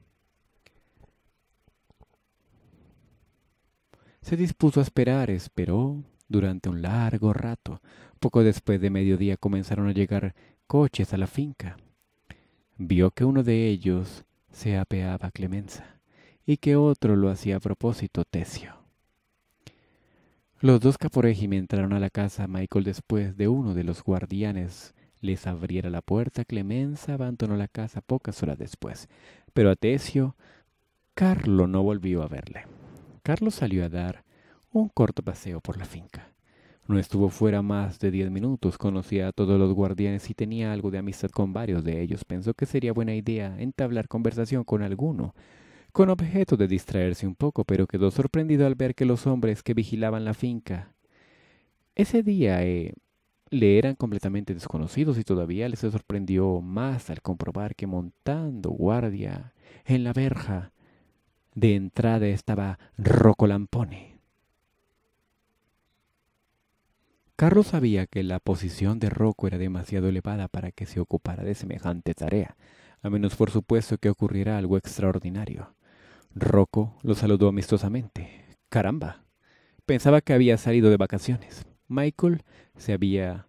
Se dispuso a esperar, esperó durante un largo rato, poco después de mediodía comenzaron a llegar coches a la finca. Vio que uno de ellos se apeaba a Clemenza y que otro lo hacía a propósito Tesio. Los dos caporégime entraron a la casa. Michael, después de uno de los guardianes les abriera la puerta, Clemenza abandonó la casa pocas horas después. Pero a Tesio, Carlo no volvió a verle. Carlos salió a dar un corto paseo por la finca. No estuvo fuera más de diez minutos, conocía a todos los guardianes y tenía algo de amistad con varios de ellos. Pensó que sería buena idea entablar conversación con alguno, con objeto de distraerse un poco, pero quedó sorprendido al ver que los hombres que vigilaban la finca ese día eh, le eran completamente desconocidos y todavía les sorprendió más al comprobar que montando guardia en la verja de entrada estaba Rocolampone. Carlos sabía que la posición de Rocco era demasiado elevada para que se ocupara de semejante tarea, a menos por supuesto que ocurriera algo extraordinario. Rocco lo saludó amistosamente. Caramba. Pensaba que había salido de vacaciones. Michael se había...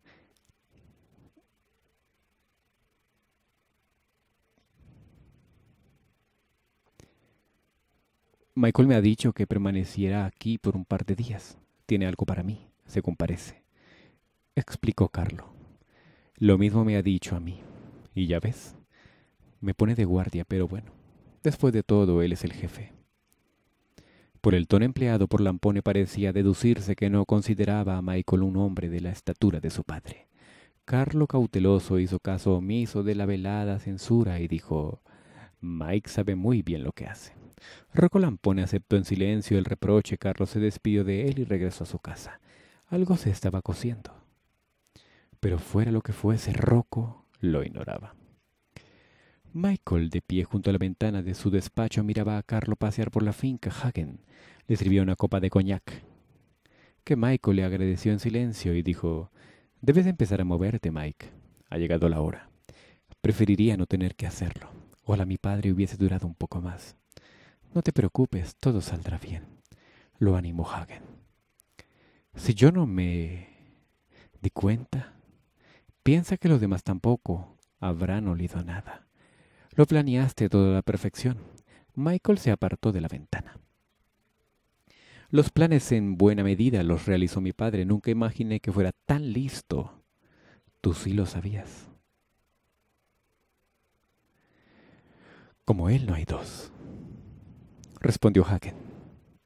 Michael me ha dicho que permaneciera aquí por un par de días. Tiene algo para mí, se parece explicó Carlo. Lo mismo me ha dicho a mí. Y ya ves, me pone de guardia, pero bueno, después de todo él es el jefe. Por el tono empleado por Lampone parecía deducirse que no consideraba a Michael un hombre de la estatura de su padre. Carlo cauteloso hizo caso omiso de la velada censura y dijo Mike sabe muy bien lo que hace. Rocco Lampone aceptó en silencio el reproche, Carlo se despidió de él y regresó a su casa. Algo se estaba cociendo pero fuera lo que fuese, Rocco lo ignoraba. Michael, de pie junto a la ventana de su despacho, miraba a Carlo pasear por la finca. Hagen le sirvió una copa de coñac, que Michael le agradeció en silencio y dijo, Debes empezar a moverte, Mike. Ha llegado la hora. Preferiría no tener que hacerlo. Ojalá mi padre hubiese durado un poco más. No te preocupes, todo saldrá bien. Lo animó Hagen. Si yo no me di cuenta, Piensa que los demás tampoco habrán olido nada. Lo planeaste todo a la perfección. Michael se apartó de la ventana. Los planes en buena medida los realizó mi padre. Nunca imaginé que fuera tan listo. Tú sí lo sabías. Como él no hay dos, respondió Hagen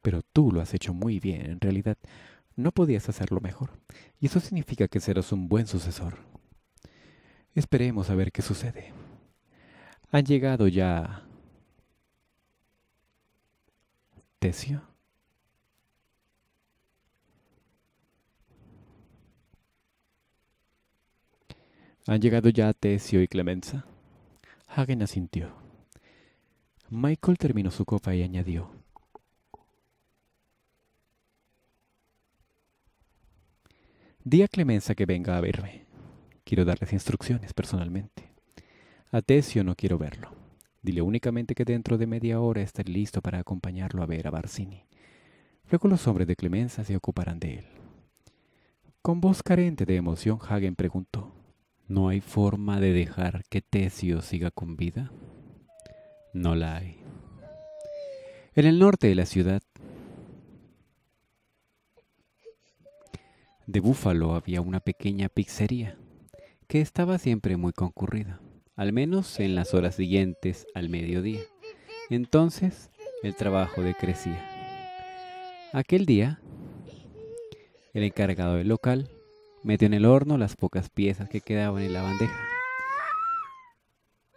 Pero tú lo has hecho muy bien. En realidad, no podías hacerlo mejor. Y eso significa que serás un buen sucesor. Esperemos a ver qué sucede. Han llegado ya... Tesio. ¿Han llegado ya Tesio y Clemenza? Hagen asintió. Michael terminó su copa y añadió. Di a Clemenza que venga a verme. Quiero darles instrucciones personalmente. A Tesio no quiero verlo. Dile únicamente que dentro de media hora estaré listo para acompañarlo a ver a Barcini. Luego los hombres de Clemenza se ocuparán de él. Con voz carente de emoción, Hagen preguntó. ¿No hay forma de dejar que Tesio siga con vida? No la hay. En el norte de la ciudad de Búfalo había una pequeña pizzería que estaba siempre muy concurrida, al menos en las horas siguientes al mediodía. Entonces, el trabajo decrecía. Aquel día, el encargado del local metió en el horno las pocas piezas que quedaban en la bandeja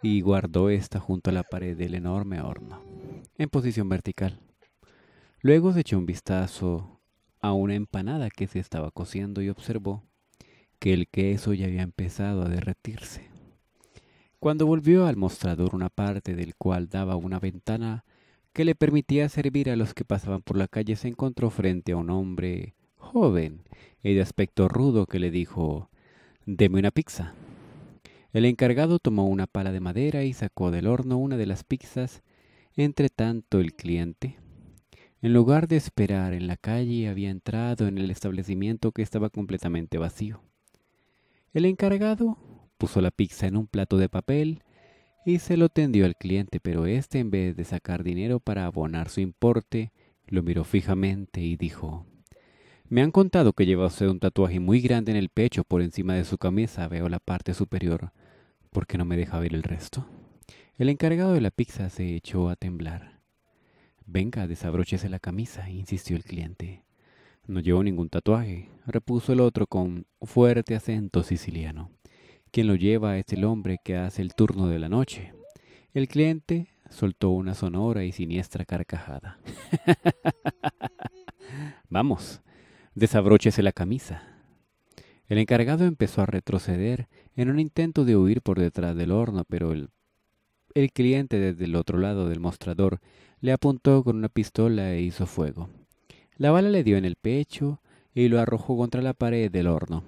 y guardó esta junto a la pared del enorme horno, en posición vertical. Luego se echó un vistazo a una empanada que se estaba cociendo y observó que el queso ya había empezado a derretirse. Cuando volvió al mostrador una parte del cual daba una ventana que le permitía servir a los que pasaban por la calle, se encontró frente a un hombre joven y de aspecto rudo que le dijo Deme una pizza. El encargado tomó una pala de madera y sacó del horno una de las pizzas. Entre tanto, el cliente, en lugar de esperar en la calle, había entrado en el establecimiento que estaba completamente vacío. El encargado puso la pizza en un plato de papel y se lo tendió al cliente, pero este en vez de sacar dinero para abonar su importe, lo miró fijamente y dijo Me han contado que lleva usted un tatuaje muy grande en el pecho por encima de su camisa, veo la parte superior. ¿Por qué no me deja ver el resto? El encargado de la pizza se echó a temblar. Venga, desabróchese la camisa, insistió el cliente. No llevo ningún tatuaje, repuso el otro con fuerte acento siciliano. Quien lo lleva es el hombre que hace el turno de la noche. El cliente soltó una sonora y siniestra carcajada. Vamos, desabróchese la camisa. El encargado empezó a retroceder en un intento de huir por detrás del horno, pero el, el cliente desde el otro lado del mostrador le apuntó con una pistola e hizo fuego. La bala le dio en el pecho y lo arrojó contra la pared del horno.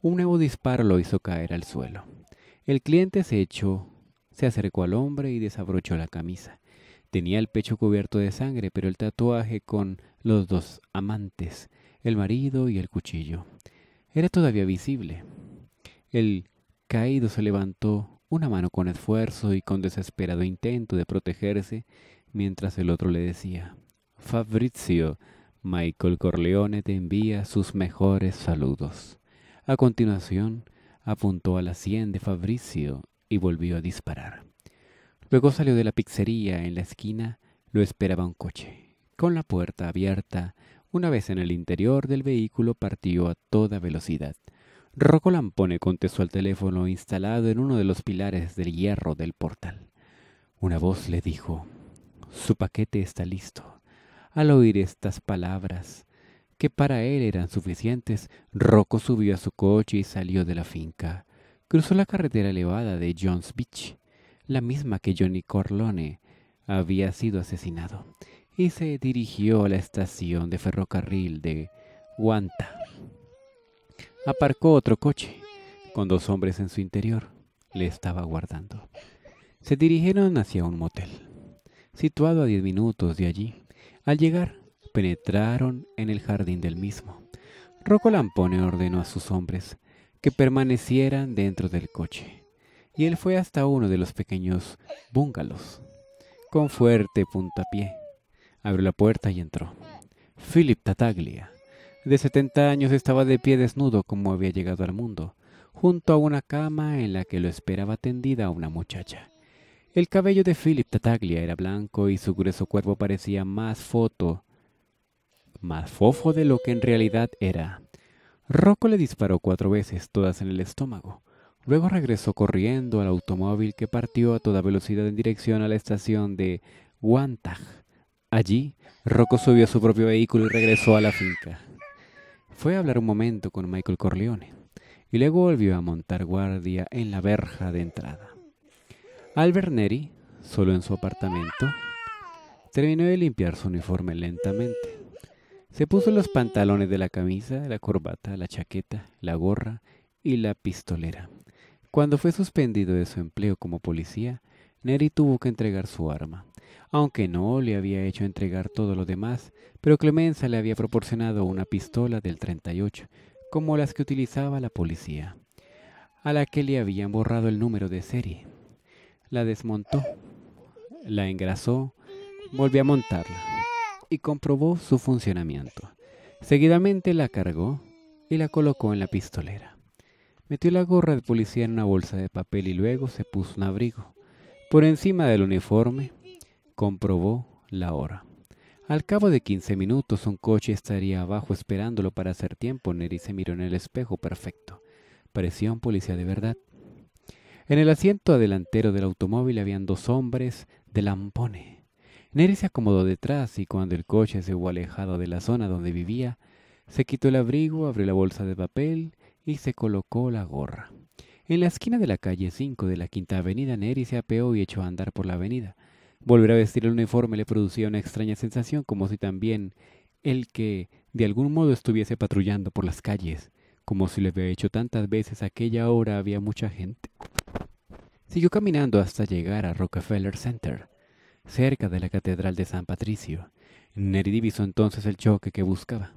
Un nuevo disparo lo hizo caer al suelo. El cliente se echó, se acercó al hombre y desabrochó la camisa. Tenía el pecho cubierto de sangre, pero el tatuaje con los dos amantes, el marido y el cuchillo, era todavía visible. El caído se levantó una mano con esfuerzo y con desesperado intento de protegerse, mientras el otro le decía, Fabrizio, Michael Corleone te envía sus mejores saludos. A continuación, apuntó a la sien de Fabricio y volvió a disparar. Luego salió de la pizzería en la esquina, lo esperaba un coche. Con la puerta abierta, una vez en el interior del vehículo partió a toda velocidad. Rocco Lampone contestó al teléfono instalado en uno de los pilares del hierro del portal. Una voz le dijo, Su paquete está listo. Al oír estas palabras, que para él eran suficientes, Rocco subió a su coche y salió de la finca. Cruzó la carretera elevada de Jones Beach, la misma que Johnny Corlone había sido asesinado, y se dirigió a la estación de ferrocarril de Guanta. Aparcó otro coche, con dos hombres en su interior. Le estaba guardando. Se dirigieron hacia un motel, situado a diez minutos de allí. Al llegar, penetraron en el jardín del mismo. Rocco Lampone ordenó a sus hombres que permanecieran dentro del coche, y él fue hasta uno de los pequeños búngalos. Con fuerte puntapié, abrió la puerta y entró. Philip Tataglia, de 70 años, estaba de pie desnudo como había llegado al mundo, junto a una cama en la que lo esperaba tendida una muchacha. El cabello de Philip Tataglia era blanco y su grueso cuerpo parecía más foto, más fofo de lo que en realidad era. Rocco le disparó cuatro veces, todas en el estómago. Luego regresó corriendo al automóvil que partió a toda velocidad en dirección a la estación de Wantag. Allí, Rocco subió a su propio vehículo y regresó a la finca. Fue a hablar un momento con Michael Corleone y luego volvió a montar guardia en la verja de entrada. Albert Neri, solo en su apartamento, terminó de limpiar su uniforme lentamente. Se puso los pantalones de la camisa, la corbata, la chaqueta, la gorra y la pistolera. Cuando fue suspendido de su empleo como policía, Neri tuvo que entregar su arma. Aunque no le había hecho entregar todo lo demás, pero Clemenza le había proporcionado una pistola del 38, como las que utilizaba la policía, a la que le habían borrado el número de serie la desmontó, la engrasó, volvió a montarla y comprobó su funcionamiento. Seguidamente la cargó y la colocó en la pistolera. Metió la gorra de policía en una bolsa de papel y luego se puso un abrigo. Por encima del uniforme, comprobó la hora. Al cabo de 15 minutos un coche estaría abajo esperándolo para hacer tiempo. Neri se miró en el espejo perfecto. Parecía un policía de verdad. En el asiento delantero del automóvil habían dos hombres de lampone. Neri se acomodó detrás y cuando el coche se hubo alejado de la zona donde vivía, se quitó el abrigo, abrió la bolsa de papel y se colocó la gorra. En la esquina de la calle 5 de la Quinta Avenida, Neri se apeó y echó a andar por la avenida. Volver a vestir el uniforme le producía una extraña sensación, como si también el que de algún modo estuviese patrullando por las calles como si le había hecho tantas veces aquella hora había mucha gente. Siguió caminando hasta llegar a Rockefeller Center, cerca de la Catedral de San Patricio. Neri divisó entonces el choque que buscaba.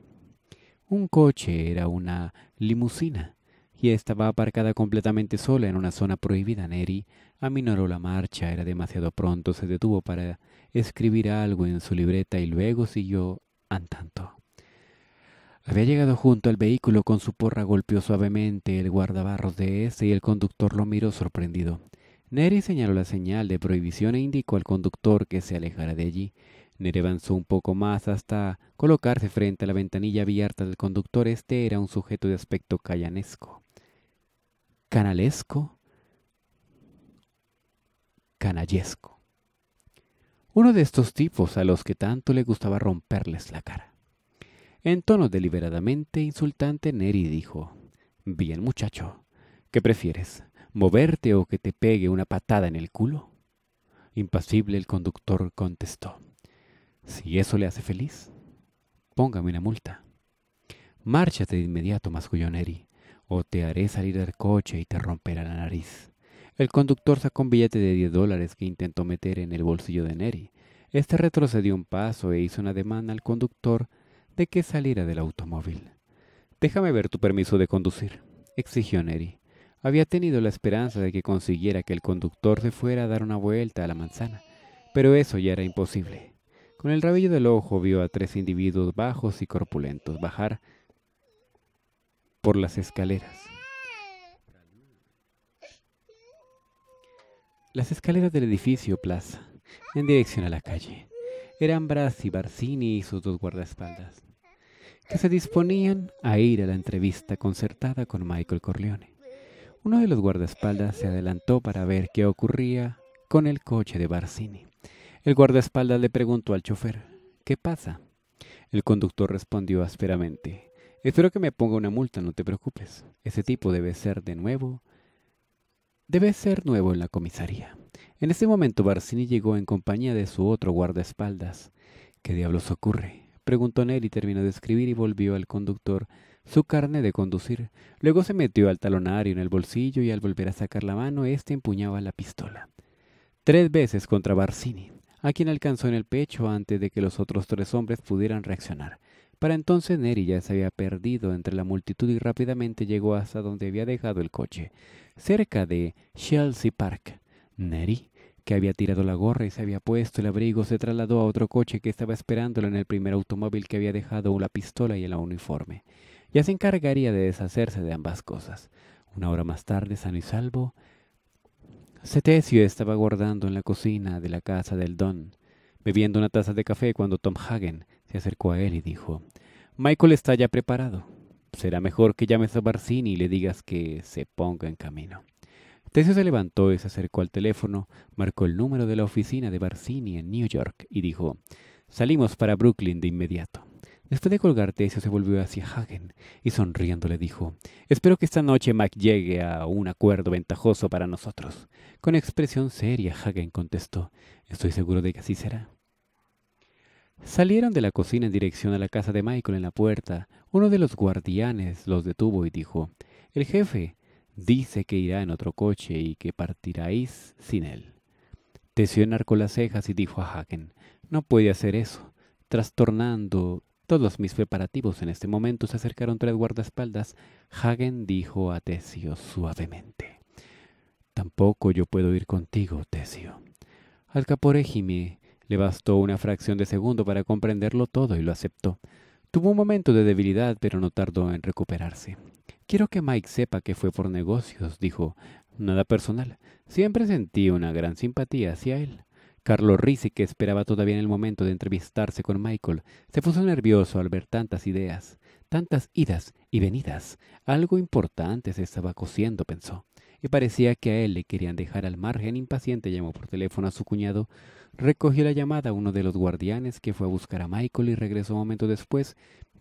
Un coche era una limusina y estaba aparcada completamente sola en una zona prohibida. Neri aminoró la marcha, era demasiado pronto, se detuvo para escribir algo en su libreta y luego siguió andando. Había llegado junto al vehículo con su porra golpeó suavemente el guardabarros de este y el conductor lo miró sorprendido. Neri señaló la señal de prohibición e indicó al conductor que se alejara de allí. Neri avanzó un poco más hasta colocarse frente a la ventanilla abierta del conductor. Este era un sujeto de aspecto callanesco. Canalesco. Canallesco. Uno de estos tipos a los que tanto le gustaba romperles la cara. En tono deliberadamente insultante, Neri dijo, Bien, muchacho, ¿qué prefieres? ¿Moverte o que te pegue una patada en el culo? Impasible el conductor contestó, Si eso le hace feliz, póngame una multa. Márchate de inmediato, masculló Neri, o te haré salir del coche y te romperá la nariz. El conductor sacó un billete de diez dólares que intentó meter en el bolsillo de Neri. Este retrocedió un paso e hizo una demanda al conductor de que saliera del automóvil. Déjame ver tu permiso de conducir, exigió Neri. Había tenido la esperanza de que consiguiera que el conductor se fuera a dar una vuelta a la manzana, pero eso ya era imposible. Con el rabillo del ojo vio a tres individuos bajos y corpulentos bajar por las escaleras. Las escaleras del edificio Plaza, en dirección a la calle. Eran Brasi, Barcini y sus dos guardaespaldas que se disponían a ir a la entrevista concertada con Michael Corleone. Uno de los guardaespaldas se adelantó para ver qué ocurría con el coche de Barcini. El guardaespaldas le preguntó al chofer, ¿qué pasa? El conductor respondió ásperamente, espero que me ponga una multa, no te preocupes. Ese tipo debe ser de nuevo, debe ser nuevo en la comisaría. En ese momento Barcini llegó en compañía de su otro guardaespaldas. ¿Qué diablos ocurre? preguntó Nelly, terminó de escribir y volvió al conductor su carne de conducir. Luego se metió al talonario en el bolsillo y al volver a sacar la mano, éste empuñaba la pistola. Tres veces contra Barcini, a quien alcanzó en el pecho antes de que los otros tres hombres pudieran reaccionar. Para entonces Neri ya se había perdido entre la multitud y rápidamente llegó hasta donde había dejado el coche, cerca de Chelsea Park. Neri que había tirado la gorra y se había puesto el abrigo, se trasladó a otro coche que estaba esperándolo en el primer automóvil que había dejado la pistola y el uniforme. Ya se encargaría de deshacerse de ambas cosas. Una hora más tarde, sano y salvo, Cetecio estaba guardando en la cocina de la casa del don, bebiendo una taza de café cuando Tom Hagen se acercó a él y dijo, Michael está ya preparado. Será mejor que llames a Barcini y le digas que se ponga en camino. Tessio se levantó y se acercó al teléfono, marcó el número de la oficina de Barcini en New York y dijo, Salimos para Brooklyn de inmediato. Después de colgar, Tesio se volvió hacia Hagen y sonriendo le dijo, Espero que esta noche Mac llegue a un acuerdo ventajoso para nosotros. Con expresión seria, Hagen contestó, Estoy seguro de que así será. Salieron de la cocina en dirección a la casa de Michael en la puerta. Uno de los guardianes los detuvo y dijo, El jefe Dice que irá en otro coche y que partiráis sin él. Tesio enarcó las cejas y dijo a Hagen, no puede hacer eso. Trastornando todos mis preparativos en este momento se acercaron tres guardaespaldas. Hagen dijo a Tesio suavemente. Tampoco yo puedo ir contigo, Tesio. Al caporégime le bastó una fracción de segundo para comprenderlo todo y lo aceptó. Tuvo un momento de debilidad, pero no tardó en recuperarse. Quiero que Mike sepa que fue por negocios, dijo. Nada personal. Siempre sentí una gran simpatía hacia él. Carlos Risi, que esperaba todavía en el momento de entrevistarse con Michael, se puso nervioso al ver tantas ideas, tantas idas y venidas. Algo importante se estaba cociendo, pensó, y parecía que a él le querían dejar al margen. Impaciente llamó por teléfono a su cuñado, recogió la llamada a uno de los guardianes que fue a buscar a Michael y regresó un momento después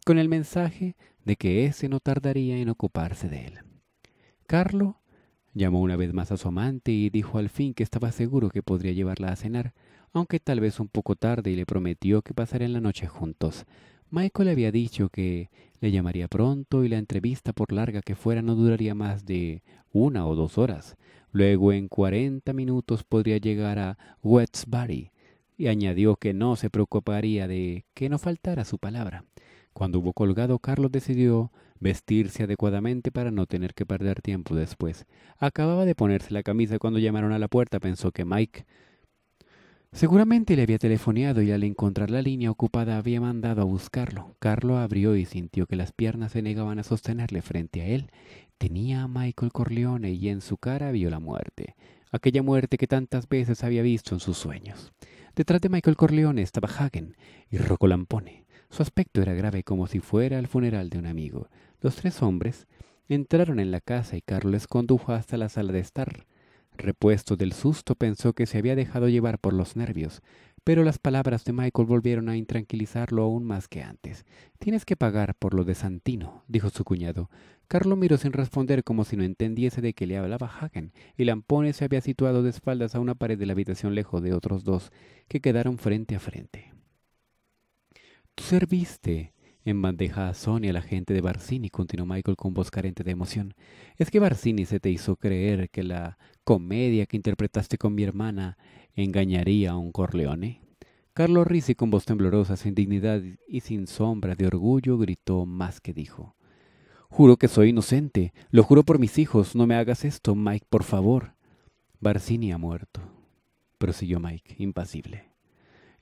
con el mensaje de que ese no tardaría en ocuparse de él. Carlo llamó una vez más a su amante y dijo al fin que estaba seguro que podría llevarla a cenar, aunque tal vez un poco tarde, y le prometió que pasarían la noche juntos. Michael había dicho que le llamaría pronto y la entrevista, por larga que fuera, no duraría más de una o dos horas. Luego, en cuarenta minutos, podría llegar a Westbury, y añadió que no se preocuparía de que no faltara su palabra. Cuando hubo colgado, Carlos decidió vestirse adecuadamente para no tener que perder tiempo después. Acababa de ponerse la camisa cuando llamaron a la puerta, pensó que Mike seguramente le había telefoneado y al encontrar la línea ocupada había mandado a buscarlo. Carlos abrió y sintió que las piernas se negaban a sostenerle frente a él. Tenía a Michael Corleone y en su cara vio la muerte, aquella muerte que tantas veces había visto en sus sueños. Detrás de Michael Corleone estaba Hagen y Rocco Lampone. Su aspecto era grave como si fuera el funeral de un amigo. Los tres hombres entraron en la casa y Carlos les condujo hasta la sala de estar. Repuesto del susto pensó que se había dejado llevar por los nervios, pero las palabras de Michael volvieron a intranquilizarlo aún más que antes. Tienes que pagar por lo de Santino, dijo su cuñado. Carlos miró sin responder como si no entendiese de qué le hablaba Hagen, y Lampone se había situado de espaldas a una pared de la habitación lejos de otros dos, que quedaron frente a frente. Tú serviste en bandeja a Sonia, la gente de Barcini, continuó Michael con voz carente de emoción. Es que Barcini se te hizo creer que la comedia que interpretaste con mi hermana engañaría a un Corleone. Carlos Risi, con voz temblorosa, sin dignidad y sin sombra de orgullo, gritó más que dijo. Juro que soy inocente. Lo juro por mis hijos. No me hagas esto, Mike, por favor. Barcini ha muerto, prosiguió Mike, impasible.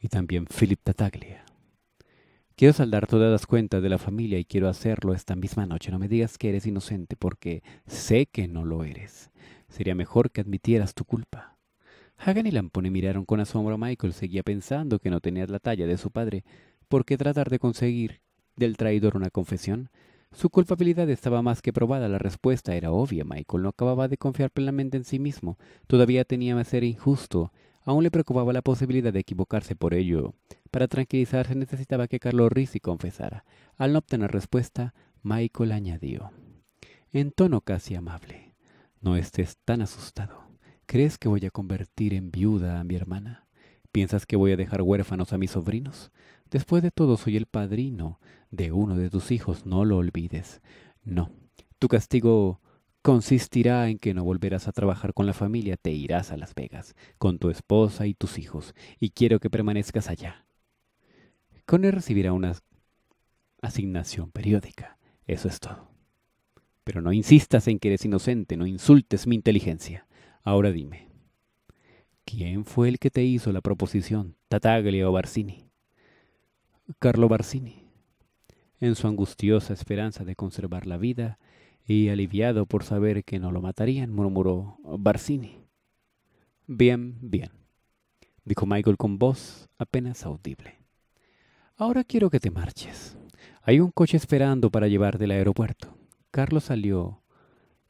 Y también Philip Tataglia. Quiero saldar todas las cuentas de la familia y quiero hacerlo esta misma noche. No me digas que eres inocente porque sé que no lo eres. Sería mejor que admitieras tu culpa. Hagan y Lampone miraron con asombro a Michael. Seguía pensando que no tenías la talla de su padre. ¿Por qué tratar de conseguir del traidor una confesión? Su culpabilidad estaba más que probada, la respuesta era obvia. Michael no acababa de confiar plenamente en sí mismo, todavía tenía que ser injusto Aún le preocupaba la posibilidad de equivocarse por ello. Para tranquilizarse necesitaba que Carlos Rizzi confesara. Al no obtener respuesta, Michael añadió, en tono casi amable, no estés tan asustado. ¿Crees que voy a convertir en viuda a mi hermana? ¿Piensas que voy a dejar huérfanos a mis sobrinos? Después de todo, soy el padrino de uno de tus hijos, no lo olvides. No, tu castigo consistirá en que no volverás a trabajar con la familia, te irás a Las Vegas, con tu esposa y tus hijos, y quiero que permanezcas allá. él recibirá una asignación periódica, eso es todo. Pero no insistas en que eres inocente, no insultes mi inteligencia. Ahora dime, ¿quién fue el que te hizo la proposición, Tataglia o Barcini? Carlo Barcini. En su angustiosa esperanza de conservar la vida, y aliviado por saber que no lo matarían, murmuró Barcini. Bien, bien, dijo Michael con voz apenas audible. Ahora quiero que te marches. Hay un coche esperando para llevar del aeropuerto. Carlos salió,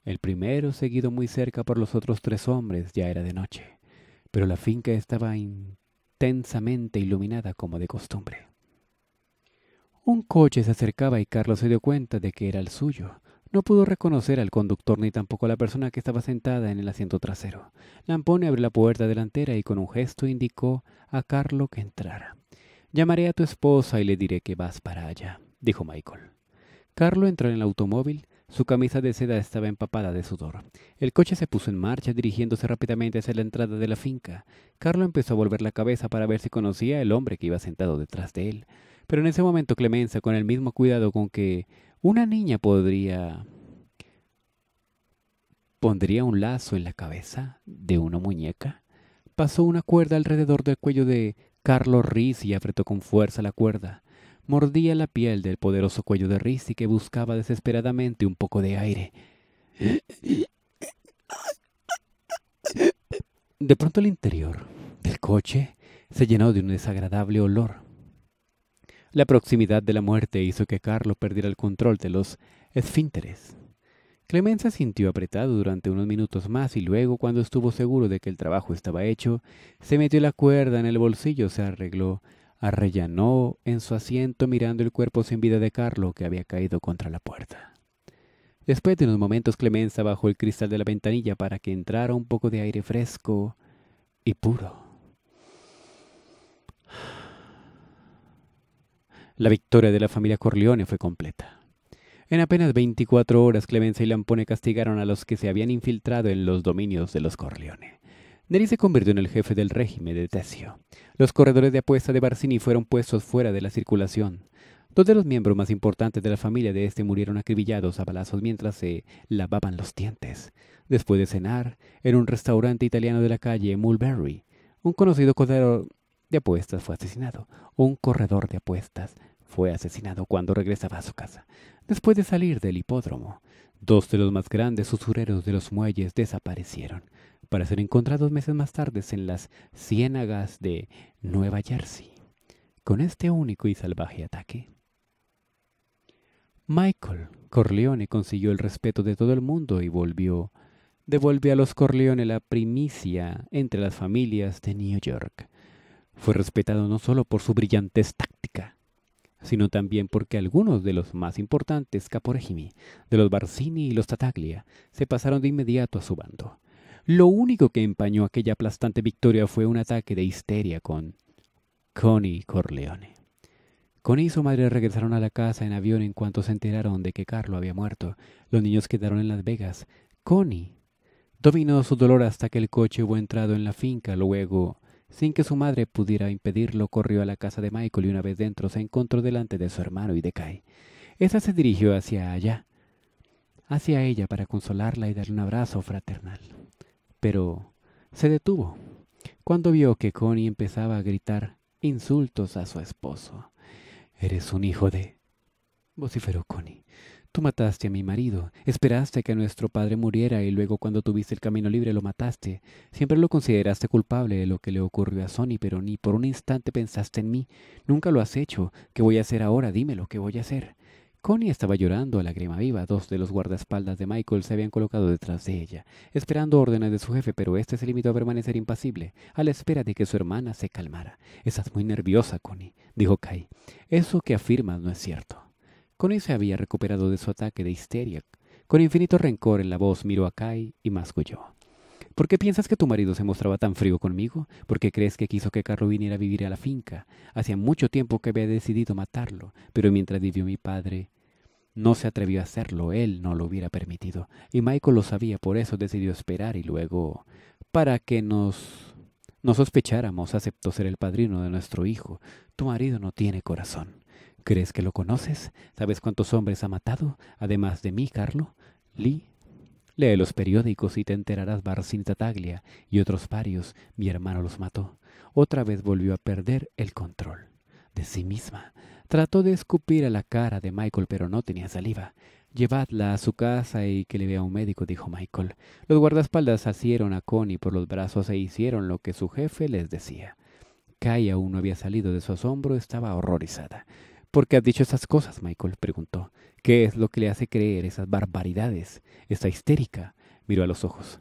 el primero seguido muy cerca por los otros tres hombres, ya era de noche, pero la finca estaba intensamente iluminada como de costumbre. Un coche se acercaba y Carlos se dio cuenta de que era el suyo, no pudo reconocer al conductor ni tampoco a la persona que estaba sentada en el asiento trasero. Lampone abrió la puerta delantera y con un gesto indicó a Carlo que entrara. Llamaré a tu esposa y le diré que vas para allá, dijo Michael. Carlo entró en el automóvil. Su camisa de seda estaba empapada de sudor. El coche se puso en marcha, dirigiéndose rápidamente hacia la entrada de la finca. Carlo empezó a volver la cabeza para ver si conocía el hombre que iba sentado detrás de él. Pero en ese momento Clemenza, con el mismo cuidado con que una niña podría... pondría un lazo en la cabeza de una muñeca, pasó una cuerda alrededor del cuello de Carlos Riz y apretó con fuerza la cuerda. Mordía la piel del poderoso cuello de y que buscaba desesperadamente un poco de aire. De pronto el interior del coche se llenó de un desagradable olor. La proximidad de la muerte hizo que Carlos perdiera el control de los esfínteres. Clemenza sintió apretado durante unos minutos más y luego, cuando estuvo seguro de que el trabajo estaba hecho, se metió la cuerda en el bolsillo, se arregló, arrellanó en su asiento mirando el cuerpo sin vida de Carlos que había caído contra la puerta. Después de unos momentos, Clemenza bajó el cristal de la ventanilla para que entrara un poco de aire fresco y puro. La victoria de la familia Corleone fue completa. En apenas 24 horas, Clemenza y Lampone castigaron a los que se habían infiltrado en los dominios de los Corleone. Neri se convirtió en el jefe del régimen de Tessio. Los corredores de apuesta de Barcini fueron puestos fuera de la circulación. Dos de los miembros más importantes de la familia de este murieron acribillados a balazos mientras se lavaban los dientes. Después de cenar, en un restaurante italiano de la calle Mulberry, un conocido de apuestas fue asesinado. Un corredor de apuestas fue asesinado cuando regresaba a su casa. Después de salir del hipódromo, dos de los más grandes usureros de los muelles desaparecieron para ser encontrados meses más tarde en las ciénagas de Nueva Jersey. Con este único y salvaje ataque, Michael Corleone consiguió el respeto de todo el mundo y volvió, devolvió a los Corleone la primicia entre las familias de New York. Fue respetado no solo por su brillantez táctica, sino también porque algunos de los más importantes caporegimi de los Barcini y los Tataglia, se pasaron de inmediato a su bando. Lo único que empañó aquella aplastante victoria fue un ataque de histeria con Connie Corleone. Connie y su madre regresaron a la casa en avión en cuanto se enteraron de que Carlo había muerto. Los niños quedaron en Las Vegas. Connie dominó su dolor hasta que el coche hubo entrado en la finca. Luego sin que su madre pudiera impedirlo, corrió a la casa de Michael y una vez dentro se encontró delante de su hermano y de Kai. Esa se dirigió hacia allá, hacia ella para consolarla y darle un abrazo fraternal. Pero se detuvo cuando vio que Connie empezaba a gritar insultos a su esposo. Eres un hijo de... vociferó Connie. Tú mataste a mi marido, esperaste que nuestro padre muriera y luego cuando tuviste el camino libre lo mataste. Siempre lo consideraste culpable de lo que le ocurrió a Sonny, pero ni por un instante pensaste en mí. Nunca lo has hecho. ¿Qué voy a hacer ahora? Dime lo que voy a hacer? Connie estaba llorando a lágrima viva. Dos de los guardaespaldas de Michael se habían colocado detrás de ella, esperando órdenes de su jefe, pero este se limitó a permanecer impasible, a la espera de que su hermana se calmara. Estás muy nerviosa, Connie, dijo Kai. Eso que afirmas no es cierto. Connie se había recuperado de su ataque de histeria. Con infinito rencor en la voz miró a Kai y masculló. ¿Por qué piensas que tu marido se mostraba tan frío conmigo? ¿Por qué crees que quiso que Carlo viniera a vivir a la finca? Hacía mucho tiempo que había decidido matarlo, pero mientras vivió mi padre, no se atrevió a hacerlo, él no lo hubiera permitido. Y Michael lo sabía, por eso decidió esperar y luego, para que nos... no sospecháramos, aceptó ser el padrino de nuestro hijo. Tu marido no tiene corazón. ¿Crees que lo conoces? ¿Sabes cuántos hombres ha matado? Además de mí, Carlo. Lee. Lee los periódicos y te enterarás Barcinta Taglia y otros parios Mi hermano los mató. Otra vez volvió a perder el control de sí misma. Trató de escupir a la cara de Michael, pero no tenía saliva. Llevadla a su casa y que le vea un médico, dijo Michael. Los guardaespaldas asieron a Connie por los brazos e hicieron lo que su jefe les decía. kai aún no había salido de su asombro, estaba horrorizada. ¿Por qué has dicho esas cosas, Michael? preguntó. ¿Qué es lo que le hace creer esas barbaridades? Está histérica. Miró a los ojos.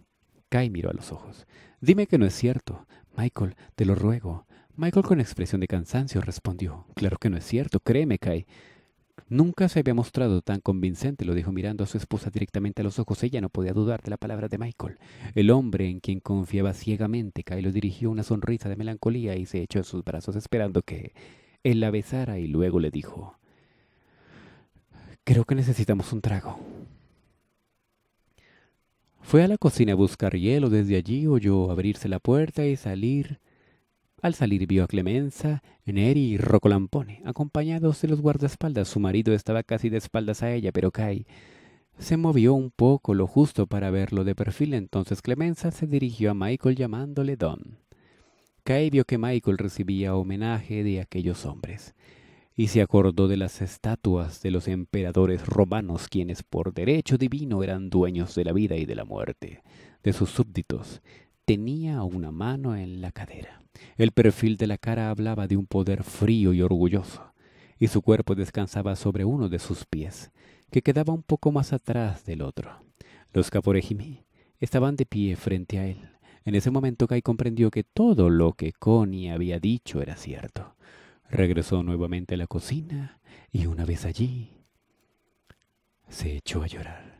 Kai miró a los ojos. Dime que no es cierto. Michael, te lo ruego. Michael con expresión de cansancio respondió. Claro que no es cierto. Créeme, Kai. Nunca se había mostrado tan convincente, lo dijo mirando a su esposa directamente a los ojos. Ella no podía dudar de la palabra de Michael. El hombre en quien confiaba ciegamente, Kai lo dirigió una sonrisa de melancolía y se echó en sus brazos esperando que él la besara y luego le dijo, Creo que necesitamos un trago. Fue a la cocina a buscar hielo, desde allí oyó abrirse la puerta y salir. Al salir vio a Clemenza, Neri y Rocolampone, acompañados de los guardaespaldas. Su marido estaba casi de espaldas a ella, pero Kai se movió un poco lo justo para verlo de perfil. Entonces Clemenza se dirigió a Michael llamándole Don. Cae vio que Michael recibía homenaje de aquellos hombres y se acordó de las estatuas de los emperadores romanos quienes por derecho divino eran dueños de la vida y de la muerte, de sus súbditos. Tenía una mano en la cadera. El perfil de la cara hablaba de un poder frío y orgulloso, y su cuerpo descansaba sobre uno de sus pies, que quedaba un poco más atrás del otro. Los caporejimi estaban de pie frente a él, en ese momento Kai comprendió que todo lo que Connie había dicho era cierto. Regresó nuevamente a la cocina y una vez allí se echó a llorar.